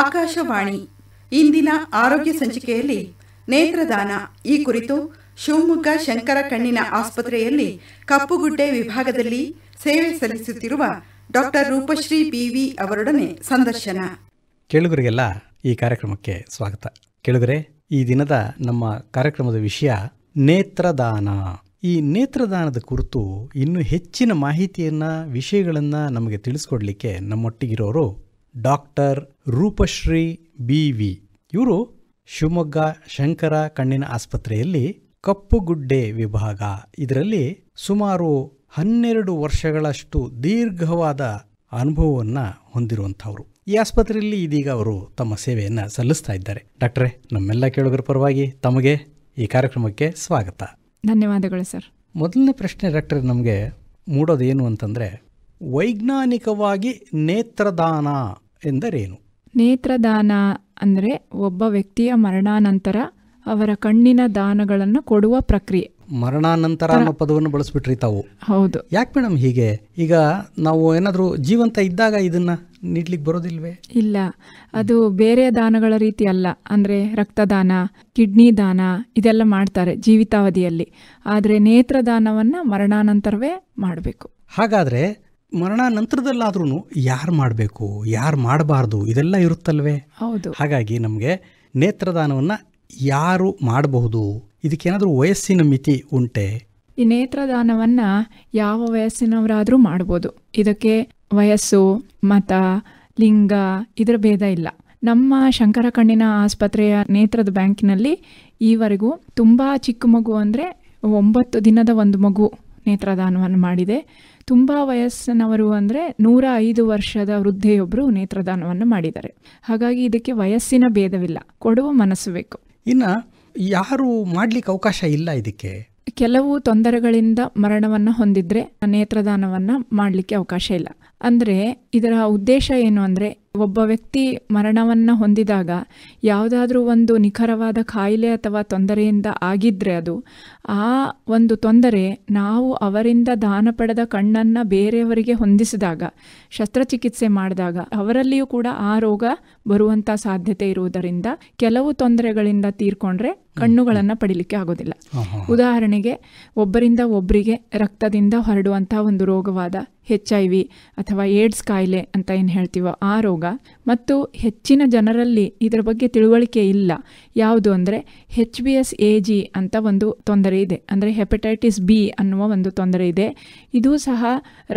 ಆಕಾಶವಾಣಿ ಇಂದಿನ ಆರೋಗ್ಯ ಸಂಚಿಕೆಯಲ್ಲಿ ನೇತ್ರದಾನ ಈ ಕುರಿತು ಶಿವಮೊಗ್ಗ ಶಂಕರ ಕಣ್ಣಿನ ಆಸ್ಪತ್ರೆಯಲ್ಲಿ ಕಪ್ಪುಗುಡ್ಡೆ ವಿಭಾಗದಲ್ಲಿ ಸೇವೆ ಸಲ್ಲಿಸುತ್ತಿರುವ ಡಾಕ್ಟರ್ ರೂಪಶ್ರೀ ಬಿವಿ ಅವರೊಡನೆ ಸಂದರ್ಶನ ಕೇಳುಗರಿಗೆಲ್ಲ ಈ ಕಾರ್ಯಕ್ರಮಕ್ಕೆ ಸ್ವಾಗತ ಕೆಳಗರೆ ಈ ದಿನದ ನಮ್ಮ ಕಾರ್ಯಕ್ರಮದ ವಿಷಯ ನೇತ್ರದಾನ ಈ ನೇತ್ರದಾನದ ಕುರಿತು ಇನ್ನೂ ಹೆಚ್ಚಿನ ಮಾಹಿತಿಯನ್ನ ವಿಷಯಗಳನ್ನ ನಮಗೆ ತಿಳಿಸ್ಕೊಡ್ಲಿಕ್ಕೆ ನಮ್ಮೊಟ್ಟಿಗಿರೋರು ಡಾಕ್ಟರ್ ರೂಪಶ್ರೀ ಬಿ ವಿ ಇವರು ಶಿವಮೊಗ್ಗ ಶಂಕರ ಕಣ್ಣಿನ ಆಸ್ಪತ್ರೆಯಲ್ಲಿ ಕಪ್ಪುಗುಡ್ಡೆ ವಿಭಾಗ ಇದರಲ್ಲಿ ಸುಮಾರು ಹನ್ನೆರಡು ವರ್ಷಗಳಷ್ಟು ದೀರ್ಘವಾದ ಅನುಭವವನ್ನು ಹೊಂದಿರುವಂಥವ್ರು ಈ ಆಸ್ಪತ್ರೆಯಲ್ಲಿ ಇದೀಗ ಅವರು ತಮ್ಮ ಸೇವೆಯನ್ನು ಸಲ್ಲಿಸ್ತಾ ಇದ್ದಾರೆ ಡಾಕ್ಟ್ರೇ ನಮ್ಮೆಲ್ಲ ಕೇಳೋದ್ರ ಪರವಾಗಿ ತಮಗೆ ಈ ಕಾರ್ಯಕ್ರಮಕ್ಕೆ ಸ್ವಾಗತ ಧನ್ಯವಾದಗಳು ಸರ್ ಮೊದಲನೇ ಪ್ರಶ್ನೆ ಡಾಕ್ಟರ್ ನಮಗೆ ಮೂಡೋದೇನು ಅಂತಂದರೆ ವೈಜ್ಞಾನಿಕವಾಗಿ ನೇತ್ರದಾನ ಎಂದರೇನು ನೇತ್ರದಾನ ಅಂದರೆ ಒಬ್ಬ ವ್ಯಕ್ತಿಯ ಮರಣಾನಂತರ ಅವರ ಕಣ್ಣಿನ ದಾನಗಳನ್ನು ಕೊಡುವ ಪ್ರಕ್ರಿಯೆ ಮರಣಾನಂತರ ಅನ್ನೋ ಪದವನ್ನು ಬಳಸ್ಬಿಟ್ರಿ ತಾವು ಹೌದು ಯಾಕೆ ಮೇಡಮ್ ಹೀಗೆ ಈಗ ನಾವು ಏನಾದರೂ ಜೀವಂತ ಇದ್ದಾಗ ಇದನ್ನ ನೀಡ್ಲಿಕ್ಕೆ ಬರೋದಿಲ್ವೇ ಇಲ್ಲ ಅದು ಬೇರೆ ದಾನಗಳ ರೀತಿ ಅಲ್ಲ ಅಂದರೆ ರಕ್ತದಾನ ಕಿಡ್ನಿ ದಾನ ಇದೆಲ್ಲ ಮಾಡ್ತಾರೆ ಜೀವಿತಾವಧಿಯಲ್ಲಿ ಆದರೆ ನೇತ್ರದಾನವನ್ನು ಮರಣಾನಂತರವೇ ಮಾಡಬೇಕು ಹಾಗಾದರೆ ಮರಣ ನಂತರದಲ್ಲಾದ್ರೂ ಯಾರು ಮಾಡಬೇಕು ಯಾರು ಮಾಡಬಾರ್ದು ಇದೆಲ್ಲ ಇರುತ್ತಲ್ವೇ ಹೌದು ಹಾಗಾಗಿ ನಮಗೆ ನೇತ್ರದಾನವನ್ನು ಯಾರು ಮಾಡಬಹುದು ಇದಕ್ಕೇನಾದರೂ ವಯಸ್ಸಿನ ಮಿತಿ ಉಂಟೆ ಈ ನೇತ್ರದಾನವನ್ನು ಯಾವ ವಯಸ್ಸಿನವರಾದರೂ ಮಾಡ್ಬೋದು ಇದಕ್ಕೆ ವಯಸ್ಸು ಮತ ಲಿಂಗ ಇದರ ಭೇದ ಇಲ್ಲ ನಮ್ಮ ಶಂಕರ ಕಣ್ಣಿನ ಆಸ್ಪತ್ರೆಯ ನೇತ್ರದ ಬ್ಯಾಂಕಿನಲ್ಲಿ ಈವರೆಗೂ ತುಂಬ ಚಿಕ್ಕ ಮಗು ಅಂದರೆ ಒಂಬತ್ತು ದಿನದ ಒಂದು ಮಗು ನೇತ್ರದಾನವನ್ನು ಮಾಡಿದೆ ತುಂಬ ವಯಸ್ಸಿನವರು ಅಂದರೆ ನೂರ ಐದು ವರ್ಷದ ವೃದ್ಧೆಯೊಬ್ಬರು ನೇತ್ರದಾನವನ್ನು ಮಾಡಿದ್ದಾರೆ ಹಾಗಾಗಿ ಇದಕ್ಕೆ ವಯಸ್ಸಿನ ಭೇದವಿಲ್ಲ ಕೊಡುವ ಮನಸ್ಸು ಬೇಕು ಇನ್ನು ಯಾರು ಮಾಡಲಿಕ್ಕೆ ಅವಕಾಶ ಇಲ್ಲ ಇದಕ್ಕೆ ಕೆಲವು ತೊಂದರೆಗಳಿಂದ ಮರಣವನ್ನು ಹೊಂದಿದ್ರೆ ನೇತ್ರದಾನವನ್ನು ಮಾಡಲಿಕ್ಕೆ ಅವಕಾಶ ಇಲ್ಲ ಅಂದರೆ ಇದರ ಉದ್ದೇಶ ಏನು ಅಂದರೆ ಒಬ್ಬ ವ್ಯಕ್ತಿ ಮರಣವನ್ನು ಹೊಂದಿದಾಗ ಯಾವುದಾದ್ರೂ ಒಂದು ನಿಖರವಾದ ಕಾಯಿಲೆ ಅಥವಾ ತೊಂದರೆಯಿಂದ ಆಗಿದ್ದರೆ ಅದು ಆ ಒಂದು ತೊಂದರೆ ನಾವು ಅವರಿಂದ ದಾನ ಪಡೆದ ಕಣ್ಣನ್ನು ಬೇರೆಯವರಿಗೆ ಹೊಂದಿಸಿದಾಗ ಶಸ್ತ್ರಚಿಕಿತ್ಸೆ ಮಾಡಿದಾಗ ಅವರಲ್ಲಿಯೂ ಕೂಡ ಆ ರೋಗ ಬರುವಂಥ ಸಾಧ್ಯತೆ ಇರುವುದರಿಂದ ಕೆಲವು ತೊಂದರೆಗಳಿಂದ ತೀರ್ಕೊಂಡ್ರೆ ಕಣ್ಣುಗಳನ್ನು ಪಡಿಲಿಕ್ಕೆ ಆಗೋದಿಲ್ಲ ಉದಾಹರಣೆಗೆ ಒಬ್ಬರಿಂದ ಒಬ್ಬರಿಗೆ ರಕ್ತದಿಂದ ಹರಡುವಂಥ ಒಂದು ರೋಗವಾದ ಹೆಚ್ ಐ ವಿ ಅಥವಾ ಏಡ್ಸ್ ಕಾಯಿಲೆ ಅಂತ ಏನು ಹೇಳ್ತೀವೋ ಆ ರೋಗ ಮತ್ತು ಹೆಚ್ಚಿನ ಜನರಲ್ಲಿ ಇದರ ಬಗ್ಗೆ ತಿಳುವಳಿಕೆ ಇಲ್ಲ ಯಾವುದು ಅಂದರೆ H B S A G ಅಂತ ಒಂದು ತೊಂದರೆ ಇದೆ ಅಂದರೆ ಹೆಪಟೈಟಿಸ್ ಬಿ ಅನ್ನುವ ಒಂದು ತೊಂದರೆ ಇದೆ ಇದು ಸಹ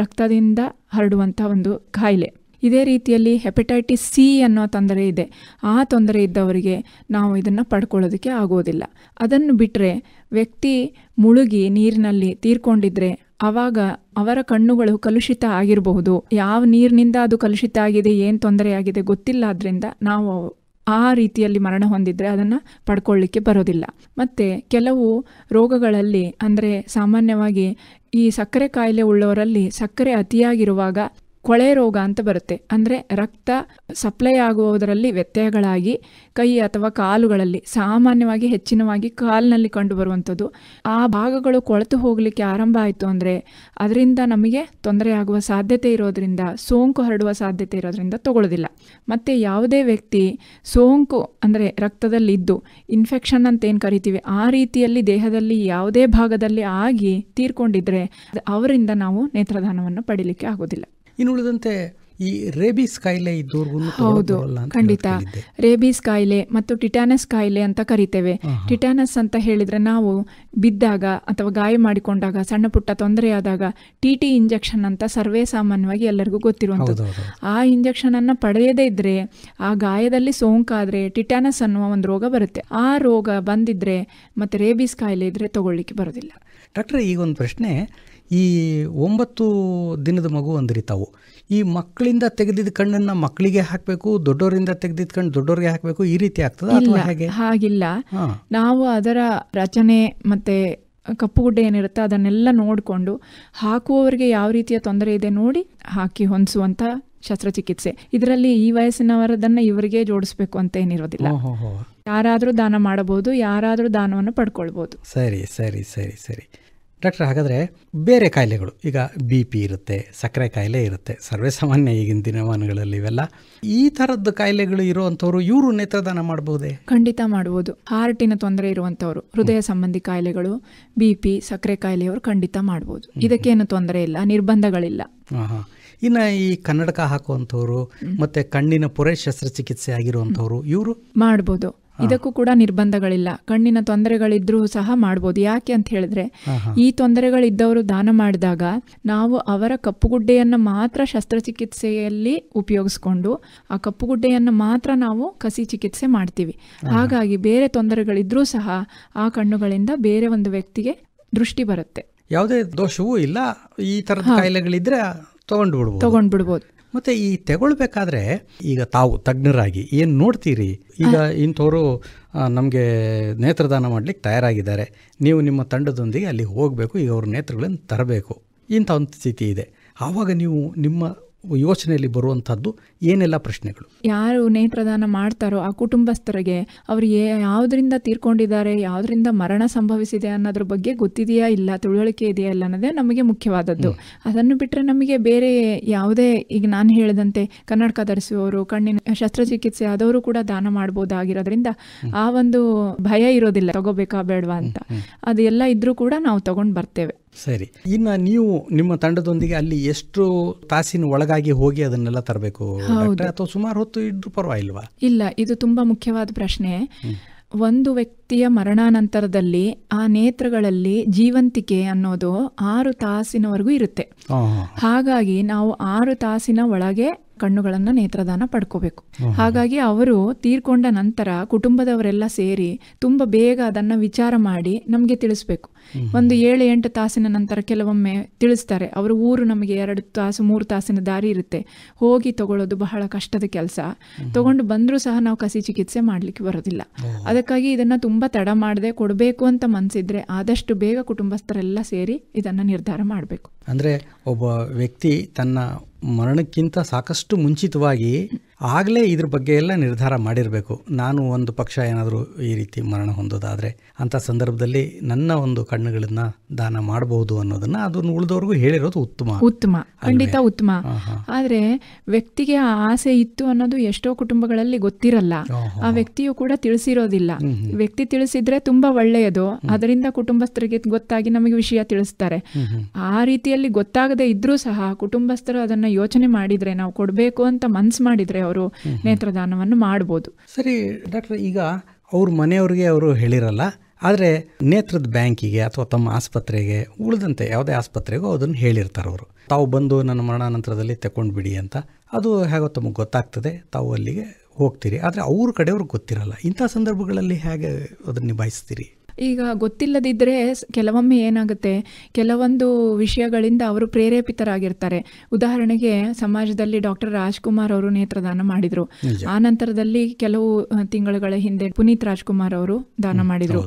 ರಕ್ತದಿಂದ ಹರಡುವಂಥ ಒಂದು ಕಾಯಿಲೆ ಇದೇ ರೀತಿಯಲ್ಲಿ ಹೆಪಟೈಟಿಸ್ ಸಿ ಅನ್ನೋ ತೊಂದರೆ ಇದೆ ಆ ತೊಂದರೆ ಇದ್ದವರಿಗೆ ನಾವು ಇದನ್ನು ಪಡ್ಕೊಳ್ಳೋದಕ್ಕೆ ಆಗೋದಿಲ್ಲ ಅದನ್ನು ಬಿಟ್ಟರೆ ವ್ಯಕ್ತಿ ಮುಳುಗಿ ನೀರಿನಲ್ಲಿ ತೀರ್ಕೊಂಡಿದ್ರೆ ಆವಾಗ ಅವರ ಕಣ್ಣುಗಳು ಕಲುಷಿತ ಆಗಿರಬಹುದು ಯಾವ ನೀರಿನಿಂದ ಅದು ಕಲುಷಿತ ಆಗಿದೆ ಏನು ತೊಂದರೆ ಆಗಿದೆ ಗೊತ್ತಿಲ್ಲ ಆದ್ದರಿಂದ ನಾವು ಆ ರೀತಿಯಲ್ಲಿ ಮರಣ ಹೊಂದಿದರೆ ಅದನ್ನು ಪಡ್ಕೊಳ್ಳಿಕ್ಕೆ ಬರೋದಿಲ್ಲ ಮತ್ತು ಕೆಲವು ರೋಗಗಳಲ್ಲಿ ಅಂದರೆ ಸಾಮಾನ್ಯವಾಗಿ ಈ ಸಕ್ಕರೆ ಕಾಯಿಲೆ ಉಳ್ಳವರಲ್ಲಿ ಸಕ್ಕರೆ ಅತಿಯಾಗಿರುವಾಗ ಕೊಳೆ ರೋಗ ಅಂತ ಬರುತ್ತೆ ಅಂದರೆ ರಕ್ತ ಸಪ್ಲೈ ಆಗುವುದರಲ್ಲಿ ವ್ಯತ್ಯಯಗಳಾಗಿ ಕೈ ಅಥವಾ ಕಾಲುಗಳಲ್ಲಿ ಸಾಮಾನ್ಯವಾಗಿ ಹೆಚ್ಚಿನವಾಗಿ ಕಾಲಿನಲ್ಲಿ ಕಂಡುಬರುವಂಥದ್ದು ಆ ಭಾಗಗಳು ಕೊಳೆತು ಹೋಗಲಿಕ್ಕೆ ಆರಂಭ ಆಯಿತು ಅಂದರೆ ಅದರಿಂದ ನಮಗೆ ತೊಂದರೆ ಆಗುವ ಸಾಧ್ಯತೆ ಇರೋದರಿಂದ ಸೋಂಕು ಹರಡುವ ಸಾಧ್ಯತೆ ಇರೋದರಿಂದ ತಗೊಳ್ಳೋದಿಲ್ಲ ಮತ್ತು ಯಾವುದೇ ವ್ಯಕ್ತಿ ಸೋಂಕು ಅಂದರೆ ರಕ್ತದಲ್ಲಿದ್ದು ಇನ್ಫೆಕ್ಷನ್ ಅಂತ ಏನು ಕರಿತೀವಿ ಆ ರೀತಿಯಲ್ಲಿ ದೇಹದಲ್ಲಿ ಯಾವುದೇ ಭಾಗದಲ್ಲಿ ಆಗಿ ತೀರ್ಕೊಂಡಿದ್ರೆ ಅವರಿಂದ ನಾವು ನೇತ್ರದಾನವನ್ನು ಪಡೀಲಿಕ್ಕೆ ಆಗೋದಿಲ್ಲ ಇನ್ನುಳಿದಂತೆ ಈ ರೇಬಿಸ್ ಕಾಯಿಲೆ ಇದ್ದವ್ರಿಗೂ ಹೌದು ಖಂಡಿತ ರೇಬಿಸ್ ಕಾಯಿಲೆ ಮತ್ತು ಟಿಟಾನಸ್ ಕಾಯಿಲೆ ಅಂತ ಕರಿತೇವೆ ಟಿಟಾನಸ್ ಅಂತ ಹೇಳಿದ್ರೆ ನಾವು ಬಿದ್ದಾಗ ಅಥವಾ ಗಾಯ ಮಾಡಿಕೊಂಡಾಗ ಸಣ್ಣ ಪುಟ್ಟ ತೊಂದರೆ ಆದಾಗ ಟಿ ಟಿ ಇಂಜೆಕ್ಷನ್ ಅಂತ ಸರ್ವೇ ಸಾಮಾನ್ಯವಾಗಿ ಎಲ್ಲರಿಗೂ ಗೊತ್ತಿರುವಂಥದ್ದು ಆ ಇಂಜೆಕ್ಷನ್ ಅನ್ನ ಪಡೆಯದೇ ಇದ್ರೆ ಆ ಗಾಯದಲ್ಲಿ ಆದ್ರೆ ಟಿಟಾನಸ್ ಅನ್ನುವ ಒಂದು ರೋಗ ಬರುತ್ತೆ ಆ ರೋಗ ಬಂದಿದ್ರೆ ಮತ್ತೆ ರೇಬಿಸ್ ಕಾಯಿಲೆ ಇದ್ರೆ ತಗೊಳ್ಳಿಕ್ಕೆ ಬರೋದಿಲ್ಲ ಡಾಕ್ಟ್ರೆ ಈಗ ಒಂದು ಪ್ರಶ್ನೆ ಈ ಒಂಬತ್ತು ದಿನದ ಮಗು ಅಂದ್ರಿ ತಾವು ಈ ಮಕ್ಕಳಿಂದ ತೆಗೆದಿದ್ದ ಕಣ್ಣನ್ನ ಮಕ್ಕಳಿಗೆ ಹಾಕಬೇಕು ದೊಡ್ಡವರಿಂದ ತೆಗೆದಿದ್ದ ಕಣ್ಣು ದೊಡ್ಡವರಿಗೆ ಹಾಕಬೇಕು ಈ ರೀತಿ ಆಗ್ತದೆ ಅಥವಾ ಹಾಗೆ ಹಾಗಿಲ್ಲ ನಾವು ಅದರ ರಚನೆ ಮತ್ತೆ ಕಪ್ಪು ಗುಡ್ಡೆ ಏನಿರುತ್ತೆ ಅದನ್ನೆಲ್ಲ ನೋಡಿಕೊಂಡು ಹಾಕುವವರಿಗೆ ಯಾವ ರೀತಿಯ ತೊಂದರೆ ಇದೆ ನೋಡಿ ಹಾಕಿ ಹೊಂದಿಸುವಂತ ಶಸ್ತ್ರಚಿಕಿತ್ಸೆ ಇದರಲ್ಲಿ ಈ ವಯಸ್ಸಿನವರದನ್ನ ಇವರಿಗೆ ಜೋಡಿಸ್ಬೇಕು ಅಂತ ಏನಿರೋದಿಲ್ಲ ಯಾರಾದರೂ ದಾನ ಮಾಡಬಹುದು ಯಾರಾದರೂ ದಾನವನ್ನು ಪಡ್ಕೊಳ್ಬಹುದು ಸರಿ ಸರಿ ಸರಿ ಸರಿ ಡಾಕ್ಟರ್ ಹಾಗಾದರೆ ಬೇರೆ ಕಾಯಿಲೆಗಳು ಈಗ ಬಿ ಪಿ ಇರುತ್ತೆ ಸಕ್ಕರೆ ಕಾಯಿಲೆ ಇರುತ್ತೆ ಸರ್ವೇ ಸಾಮಾನ್ಯ ಈಗಿನ ದಿನಮಾನಗಳಲ್ಲಿ ಇವೆಲ್ಲ ಈ ಥರದ್ದು ಕಾಯಿಲೆಗಳು ಇರುವಂಥವ್ರು ಇವರು ನೇತ್ರದಾನ ಮಾಡಬಹುದೇ ಖಂಡಿತ ಮಾಡ್ಬೋದು ಹಾರ್ಟಿನ ತೊಂದರೆ ಇರುವಂಥವ್ರು ಹೃದಯ ಸಂಬಂಧಿ ಕಾಯಿಲೆಗಳು ಬಿ ಪಿ ಸಕ್ಕರೆ ಕಾಯಿಲೆಯವರು ಖಂಡಿತ ಮಾಡ್ಬೋದು ಇದಕ್ಕೇನು ತೊಂದರೆ ಇಲ್ಲ ನಿರ್ಬಂಧಗಳಿಲ್ಲ ಇನ್ನು ಈ ಕನ್ನಡಕ ಹಾಕುವಂಥವ್ರು ಮತ್ತೆ ಕಣ್ಣಿನ ಪೊರೆ ಶಸ್ತ್ರಚಿಕಿತ್ಸೆ ಆಗಿರುವಂಥವ್ರು ಇವರು ಮಾಡ್ಬೋದು ಇದಕ್ಕೂ ಕೂಡ ನಿರ್ಬಂಧಗಳಿಲ್ಲ ಕಣ್ಣಿನ ತೊಂದರೆಗಳಿದ್ರೂ ಸಹ ಮಾಡ್ಬೋದು ಯಾಕೆ ಅಂತ ಹೇಳಿದ್ರೆ ಈ ತೊಂದರೆಗಳಿದ್ದವರು ದಾನ ಮಾಡಿದಾಗ ನಾವು ಅವರ ಕಪ್ಪುಗುಡ್ಡೆಯನ್ನು ಮಾತ್ರ ಶಸ್ತ್ರಚಿಕಿತ್ಸೆಯಲ್ಲಿ ಉಪಯೋಗಿಸ್ಕೊಂಡು ಆ ಕಪ್ಪುಗುಡ್ಡೆಯನ್ನು ಮಾತ್ರ ನಾವು ಕಸಿ ಚಿಕಿತ್ಸೆ ಮಾಡ್ತೀವಿ ಹಾಗಾಗಿ ಬೇರೆ ತೊಂದರೆಗಳಿದ್ರೂ ಸಹ ಆ ಕಣ್ಣುಗಳಿಂದ ಬೇರೆ ಒಂದು ವ್ಯಕ್ತಿಗೆ ದೃಷ್ಟಿ ಬರುತ್ತೆ ಯಾವುದೇ ದೋಷವೂ ಇಲ್ಲ ಈ ತರದ ಕಾಯಿಲೆಗಳಿದ್ರೆ ತಗೊಂಡ್ಬಿಡ್ಬೋದು ತಗೊಂಡ್ಬಿಡ್ಬೋದು ಮತ್ತು ಈ ತಗೊಳ್ಬೇಕಾದ್ರೆ ಈಗ ತಾವು ತಜ್ಞರಾಗಿ ಏನು ನೋಡ್ತೀರಿ ಈಗ ಇಂಥವರು ನಮಗೆ ನೇತ್ರದಾನ ಮಾಡ್ಲಿಕ್ಕೆ ತಯಾರಾಗಿದ್ದಾರೆ ನೀವು ನಿಮ್ಮ ತಂಡದೊಂದಿಗೆ ಅಲ್ಲಿ ಹೋಗಬೇಕು ಈಗ ಅವ್ರ ನೇತ್ರಗಳನ್ನು ತರಬೇಕು ಇಂಥ ಒಂದು ಸ್ಥಿತಿ ಇದೆ ಆವಾಗ ನೀವು ನಿಮ್ಮ ಯೋಚನೆಯಲ್ಲಿ ಬರುವಂಥದ್ದು ಏನೆಲ್ಲ ಪ್ರಶ್ನೆಗಳು ಯಾರು ನೇತ್ರದಾನ ಮಾಡ್ತಾರೋ ಆ ಕುಟುಂಬಸ್ಥರಿಗೆ ಅವರು ಯಾವ್ದ್ರಿಂದ ತೀರ್ಕೊಂಡಿದ್ದಾರೆ ಯಾವುದರಿಂದ ಮರಣ ಸಂಭವಿಸಿದೆ ಅನ್ನೋದ್ರ ಬಗ್ಗೆ ಗೊತ್ತಿದೆಯಾ ಇಲ್ಲ ತಿಳುವಳಿಕೆ ಇದೆಯಾ ಇಲ್ಲ ಅನ್ನೋದೇ ನಮಗೆ ಮುಖ್ಯವಾದದ್ದು ಅದನ್ನು ಬಿಟ್ಟರೆ ನಮಗೆ ಬೇರೆ ಯಾವುದೇ ಈಗ ನಾನು ಹೇಳಿದಂತೆ ಕನ್ನಡಕ ಧರಿಸುವವರು ಕಣ್ಣಿನ ಶಸ್ತ್ರಚಿಕಿತ್ಸೆ ಆದವರು ಕೂಡ ದಾನ ಮಾಡಬಹುದಾಗಿರೋದ್ರಿಂದ ಆ ಒಂದು ಭಯ ಇರೋದಿಲ್ಲ ತಗೋಬೇಕಾ ಬೇಡವಾ ಅಂತ ಅದೆಲ್ಲ ಇದ್ರೂ ಕೂಡ ನಾವು ತಗೊಂಡು ಬರ್ತೇವೆ ಸರಿ ಇನ್ನು ನೀವು ನಿಮ್ಮ ತಂಡದೊಂದಿಗೆ ಅಲ್ಲಿ ಎಷ್ಟು ತಾಸಿನ ಒಳಗಾಗಿ ಹೋಗಿ ಅದನ್ನೆಲ್ಲ ತರಬೇಕು ಅಥವಾ ಸುಮಾರು ಹೊತ್ತು ಇದ್ರೂ ಪರವಾಗಿಲ್ವಾ ಇಲ್ಲ ಇದು ತುಂಬಾ ಮುಖ್ಯವಾದ ಪ್ರಶ್ನೆ ಒಂದು ವ್ಯಕ್ತಿಯ ಮರಣಾನಂತರದಲ್ಲಿ ಆ ನೇತ್ರಗಳಲ್ಲಿ ಜೀವಂತಿಕೆ ಅನ್ನೋದು ಆರು ತಾಸಿನವರೆಗೂ ಇರುತ್ತೆ ಹಾಗಾಗಿ ನಾವು ಆರು ತಾಸಿನ ಒಳಗೆ ಕಣ್ಣುಗಳನ್ನು ನೇತ್ರದಾನ ಪಡ್ಕೋಬೇಕು ಹಾಗಾಗಿ ಅವರು ತೀರ್ಕೊಂಡ ನಂತರ ಕುಟುಂಬದವರೆಲ್ಲ ಸೇರಿ ತುಂಬ ಬೇಗ ಅದನ್ನು ವಿಚಾರ ಮಾಡಿ ನಮಗೆ ತಿಳಿಸ್ಬೇಕು ಒಂದು ಏಳು ಎಂಟು ತಾಸಿನ ನಂತರ ಕೆಲವೊಮ್ಮೆ ತಿಳಿಸ್ತಾರೆ ಅವರ ಊರು ನಮಗೆ ಎರಡು ತಾಸು ಮೂರು ತಾಸಿನ ದಾರಿ ಇರುತ್ತೆ ಹೋಗಿ ತಗೊಳ್ಳೋದು ಬಹಳ ಕಷ್ಟದ ಕೆಲಸ ತಗೊಂಡು ಬಂದರೂ ಸಹ ನಾವು ಕಸಿ ಚಿಕಿತ್ಸೆ ಮಾಡಲಿಕ್ಕೆ ಬರೋದಿಲ್ಲ ಅದಕ್ಕಾಗಿ ಇದನ್ನು ತುಂಬ ತಡ ಮಾಡದೆ ಕೊಡಬೇಕು ಅಂತ ಮನಸ್ಸಿದ್ರೆ ಆದಷ್ಟು ಬೇಗ ಕುಟುಂಬಸ್ಥರೆಲ್ಲ ಸೇರಿ ಇದನ್ನು ನಿರ್ಧಾರ ಮಾಡಬೇಕು ಅಂದರೆ ಒಬ್ಬ ವ್ಯಕ್ತಿ ತನ್ನ ಮರಣಕ್ಕಿಂತ ಸಾಕಷ್ಟು ಮುಂಚಿತವಾಗಿ ಆಗಲೇ ಇದ್ರ ಬಗ್ಗೆ ಎಲ್ಲ ನಿರ್ಧಾರ ಮಾಡಿರಬೇಕು ನಾನು ಒಂದು ಪಕ್ಷ ಏನಾದರೂ ಈ ರೀತಿ ಮರಣ ಹೊಂದೋದಾದರೆ ಅಂಥ ಸಂದರ್ಭದಲ್ಲಿ ನನ್ನ ಒಂದು ಕಣ್ಣುಗಳನ್ನ ದಾನ ಮಾಡಬಹುದು ಅನ್ನೋದನ್ನ ಅದನ್ನು ಉಳಿದವ್ರಿಗೂ ಹೇಳಿರೋದು ಉತ್ತಮ ಉತ್ತಮ ಖಂಡಿತ ಉತ್ತಮ ಆದರೆ ವ್ಯಕ್ತಿಗೆ ಆ ಆಸೆ ಇತ್ತು ಅನ್ನೋದು ಎಷ್ಟೋ ಕುಟುಂಬಗಳಲ್ಲಿ ಗೊತ್ತಿರಲ್ಲ ಆ ವ್ಯಕ್ತಿಯು ಕೂಡ ತಿಳಿಸಿರೋದಿಲ್ಲ ವ್ಯಕ್ತಿ ತಿಳಿಸಿದ್ರೆ ತುಂಬಾ ಒಳ್ಳೆಯದು ಅದರಿಂದ ಕುಟುಂಬಸ್ಥರಿಗೆ ಗೊತ್ತಾಗಿ ನಮಗೆ ವಿಷಯ ತಿಳಿಸ್ತಾರೆ ಆ ರೀತಿಯಲ್ಲಿ ಗೊತ್ತಾಗದೆ ಇದ್ರೂ ಸಹ ಕುಟುಂಬಸ್ಥರು ಅದನ್ನ ಯೋಚನೆ ಮಾಡಿದ್ರೆ ನಾವು ಕೊಡಬೇಕು ಅಂತ ಮನ್ಸು ಮಾಡಿದ್ರೆ ಅವರು ನೇತ್ರದಾನವನ್ನು ಮಾಡ್ಬೋದು ಸರಿ ಡಾಕ್ಟರ್ ಈಗ ಅವ್ರ ಮನೆಯವ್ರಿಗೆ ಅವರು ಹೇಳಿರಲ್ಲ ಆದರೆ ನೇತ್ರದ ಬ್ಯಾಂಕಿಗೆ ಅಥವಾ ತಮ್ಮ ಆಸ್ಪತ್ರೆಗೆ ಉಳಿದಂತೆ ಯಾವುದೇ ಆಸ್ಪತ್ರೆಗೂ ಅದನ್ನು ಹೇಳಿರ್ತಾರೆ ಅವರು ತಾವು ಬಂದು ನನ್ನ ಮರಣಾನಂತರದಲ್ಲಿ ತಗೊಂಡು ಬಿಡಿ ಅಂತ ಅದು ಹೇಗೋ ತಮಗೆ ಗೊತ್ತಾಗ್ತದೆ ತಾವು ಅಲ್ಲಿಗೆ ಹೋಗ್ತೀರಿ ಆದರೆ ಅವ್ರ ಕಡೆಯವ್ರಿಗೆ ಗೊತ್ತಿರಲ್ಲ ಇಂಥ ಸಂದರ್ಭಗಳಲ್ಲಿ ಹೇಗೆ ಅದನ್ನು ನಿಭಾಯಿಸ್ತೀರಿ ಈಗ ಗೊತ್ತಿಲ್ಲದಿದ್ದರೆ ಕೆಲವೊಮ್ಮೆ ಏನಾಗುತ್ತೆ ಕೆಲವೊಂದು ವಿಷಯಗಳಿಂದ ಅವರು ಪ್ರೇರೇಪಿತರಾಗಿರ್ತಾರೆ ಉದಾಹರಣೆಗೆ ಸಮಾಜದಲ್ಲಿ ಡಾಕ್ಟರ್ ರಾಜ್ಕುಮಾರ್ ಅವರು ನೇತ್ರದಾನ ಮಾಡಿದರು ಆ ನಂತರದಲ್ಲಿ ಕೆಲವು ತಿಂಗಳುಗಳ ಹಿಂದೆ ಪುನೀತ್ ರಾಜ್ಕುಮಾರ್ ಅವರು ದಾನ ಮಾಡಿದರು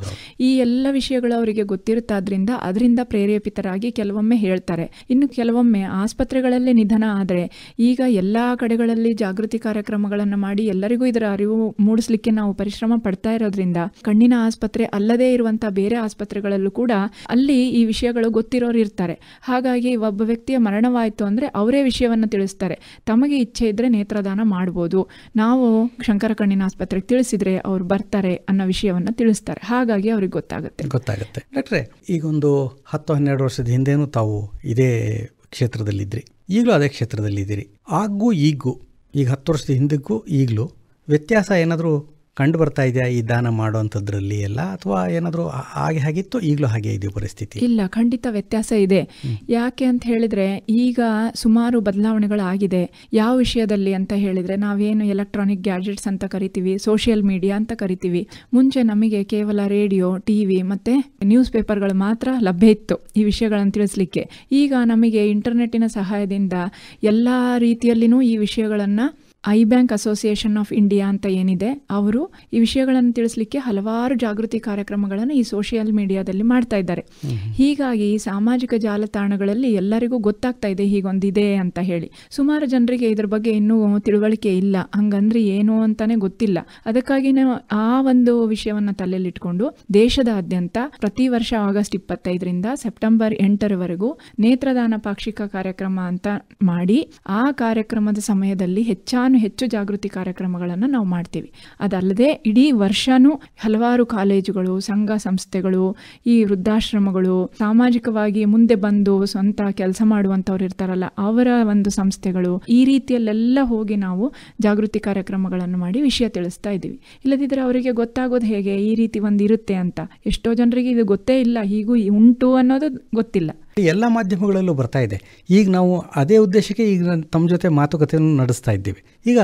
ಈ ಎಲ್ಲ ವಿಷಯಗಳು ಅವರಿಗೆ ಗೊತ್ತಿರುತ್ತಾದ್ರಿಂದ ಅದರಿಂದ ಪ್ರೇರೇಪಿತರಾಗಿ ಕೆಲವೊಮ್ಮೆ ಹೇಳ್ತಾರೆ ಇನ್ನು ಕೆಲವೊಮ್ಮೆ ಆಸ್ಪತ್ರೆಗಳಲ್ಲಿ ನಿಧನ ಆದರೆ ಈಗ ಎಲ್ಲ ಕಡೆಗಳಲ್ಲಿ ಜಾಗೃತಿ ಕಾರ್ಯಕ್ರಮಗಳನ್ನು ಮಾಡಿ ಎಲ್ಲರಿಗೂ ಇದರ ಅರಿವು ಮೂಡಿಸ್ಲಿಕ್ಕೆ ನಾವು ಪರಿಶ್ರಮ ಪಡ್ತಾ ಇರೋದ್ರಿಂದ ಕಣ್ಣಿನ ಆಸ್ಪತ್ರೆ ಅಲ್ಲದೆ ಇರುವಂಥ ಬೇರೆ ಆಸ್ಪತ್ರೆಗಳಲ್ಲೂ ಕೂಡ ಅಲ್ಲಿ ಈ ವಿಷಯಗಳು ಗೊತ್ತಿರೋರು ಇರ್ತಾರೆ ಹಾಗಾಗಿ ಒಬ್ಬ ವ್ಯಕ್ತಿಯ ಮರಣವಾಯಿತು ಅಂದರೆ ಅವರೇ ವಿಷಯವನ್ನು ತಿಳಿಸ್ತಾರೆ ತಮಗೆ ಇಚ್ಛೆ ಇದ್ದರೆ ನೇತ್ರದಾನ ಮಾಡ್ಬೋದು ನಾವು ಶಂಕರ ಕಣ್ಣಿನ ಆಸ್ಪತ್ರೆಗೆ ತಿಳಿಸಿದ್ರೆ ಅವ್ರು ಬರ್ತಾರೆ ಅನ್ನೋ ವಿಷಯವನ್ನು ತಿಳಿಸ್ತಾರೆ ಹಾಗಾಗಿ ಅವ್ರಿಗೆ ಗೊತ್ತಾಗುತ್ತೆ ಗೊತ್ತಾಗುತ್ತೆ ಡಾಕ್ಟ್ರೆ ಈಗೊಂದು ಹತ್ತು ಹನ್ನೆರಡು ವರ್ಷದ ಹಿಂದೇನು ತಾವು ಇದೇ ಕ್ಷೇತ್ರದಲ್ಲಿದ್ದಿರಿ ಈಗಲೂ ಅದೇ ಇದ್ದೀರಿ ಆಗೂ ಈಗೂ ಈಗ ಹತ್ತು ವರ್ಷದ ಹಿಂದಕ್ಕೂ ಈಗಲೂ ವ್ಯತ್ಯಾಸ ಏನಾದರೂ ಕಂಡು ಬರ್ತಾ ಇದೆಯಾ ಈ ದಾನ ಮಾಡುವಂಥದ್ರಲ್ಲಿ ಎಲ್ಲ ಅಥವಾ ಏನಾದರೂ ಹಾಗೆ ಹಾಗಿತ್ತು ಈಗಲೂ ಹಾಗೆ ಇದೆಯೋ ಪರಿಸ್ಥಿತಿ ಇಲ್ಲ ಖಂಡಿತ ವ್ಯತ್ಯಾಸ ಇದೆ ಯಾಕೆ ಅಂತ ಹೇಳಿದರೆ ಈಗ ಸುಮಾರು ಬದಲಾವಣೆಗಳಾಗಿದೆ ಯಾವ ವಿಷಯದಲ್ಲಿ ಅಂತ ಹೇಳಿದರೆ ನಾವೇನು ಎಲೆಕ್ಟ್ರಾನಿಕ್ ಗ್ಯಾಜೆಟ್ಸ್ ಅಂತ ಕರಿತೀವಿ ಸೋಷಿಯಲ್ ಮೀಡಿಯಾ ಅಂತ ಕರಿತೀವಿ ಮುಂಚೆ ನಮಗೆ ಕೇವಲ ರೇಡಿಯೋ ಟಿ ವಿ ಮತ್ತು ನ್ಯೂಸ್ ಪೇಪರ್ಗಳು ಮಾತ್ರ ಲಭ್ಯ ಇತ್ತು ಈ ವಿಷಯಗಳನ್ನು ತಿಳಿಸ್ಲಿಕ್ಕೆ ಈಗ ನಮಗೆ ಇಂಟರ್ನೆಟ್ಟಿನ ಸಹಾಯದಿಂದ ಎಲ್ಲ ರೀತಿಯಲ್ಲಿನೂ ಈ ವಿಷಯಗಳನ್ನು I bank association of India ಅಂತ ಏನಿದೆ ಅವರು ಈ ವಿಷಯಗಳನ್ನು ತಿಳಿಸಲಿಕ್ಕೆ ಹಲವಾರು ಜಾಗೃತಿ ಕಾರ್ಯಕ್ರಮಗಳನ್ನು ಈ ಸೋಷಿಯಲ್ ಮೀಡಿಯಾದಲ್ಲಿ ಮಾಡ್ತಾ ಇದ್ದಾರೆ ಹೀಗಾಗಿ ಈ ಸಾಮಾಜಿಕ ಜಾಲತಾಣಗಳಲ್ಲಿ ಎಲ್ಲರಿಗೂ ಗೊತ್ತಾಗ್ತಾ ಇದೆ ಹೀಗೊಂದಿದೆ ಅಂತ ಹೇಳಿ ಸುಮಾರು ಜನರಿಗೆ ಇದರ ಬಗ್ಗೆ ಇನ್ನೂ ತಿಳುವಳಿಕೆ ಇಲ್ಲ ಹಂಗಂದ್ರೆ ಏನು ಅಂತಾನೆ ಗೊತ್ತಿಲ್ಲ ನಾವು ಆ ಒಂದು ವಿಷಯವನ್ನು ತಲೆಯಲ್ಲಿಟ್ಕೊಂಡು ದೇಶದಾದ್ಯಂತ ಪ್ರತಿ ವರ್ಷ ಆಗಸ್ಟ್ ಇಪ್ಪತ್ತೈದರಿಂದ ಸೆಪ್ಟೆಂಬರ್ ಎಂಟರವರೆಗೂ ನೇತ್ರದಾನ ಪಾಕ್ಷಿಕ ಕಾರ್ಯಕ್ರಮ ಅಂತ ಮಾಡಿ ಆ ಕಾರ್ಯಕ್ರಮದ ಸಮಯದಲ್ಲಿ ಹೆಚ್ಚಾಗಿ ಹೆಚ್ಚು ಜಾಗೃತಿ ಕಾರ್ಯಕ್ರಮಗಳನ್ನು ನಾವು ಮಾಡ್ತೀವಿ ಅದಲ್ಲದೆ ಇಡೀ ವರ್ಷಾನು ಹಲವಾರು ಕಾಲೇಜುಗಳು ಸಂಘ ಸಂಸ್ಥೆಗಳು ಈ ವೃದ್ಧಾಶ್ರಮಗಳು ಸಾಮಾಜಿಕವಾಗಿ ಮುಂದೆ ಬಂದು ಸ್ವಂತ ಕೆಲಸ ಮಾಡುವಂಥವ್ರು ಇರ್ತಾರಲ್ಲ ಅವರ ಒಂದು ಸಂಸ್ಥೆಗಳು ಈ ರೀತಿಯಲ್ಲೆಲ್ಲ ಹೋಗಿ ನಾವು ಜಾಗೃತಿ ಕಾರ್ಯಕ್ರಮಗಳನ್ನು ಮಾಡಿ ವಿಷಯ ತಿಳಿಸ್ತಾ ಇದ್ದೀವಿ ಇಲ್ಲದಿದ್ದರೆ ಅವರಿಗೆ ಗೊತ್ತಾಗೋದು ಹೇಗೆ ಈ ರೀತಿ ಒಂದು ಇರುತ್ತೆ ಅಂತ ಎಷ್ಟೋ ಜನರಿಗೆ ಇದು ಗೊತ್ತೇ ಇಲ್ಲ ಹೀಗೂ ಉಂಟು ಅನ್ನೋದು ಗೊತ್ತಿಲ್ಲ ಎಲ್ಲ ಮಾಧ್ಯಮಗಳಲ್ಲೂ ಬರ್ತಾ ಇದೆ ಈಗ ನಾವು ಅದೇ ಉದ್ದೇಶಕ್ಕೆ ಈಗ ತಮ್ಮ ಜೊತೆ ಮಾತುಕತೆಯನ್ನು ನಡೆಸ್ತಾ ಇದ್ದೀವಿ ಈಗ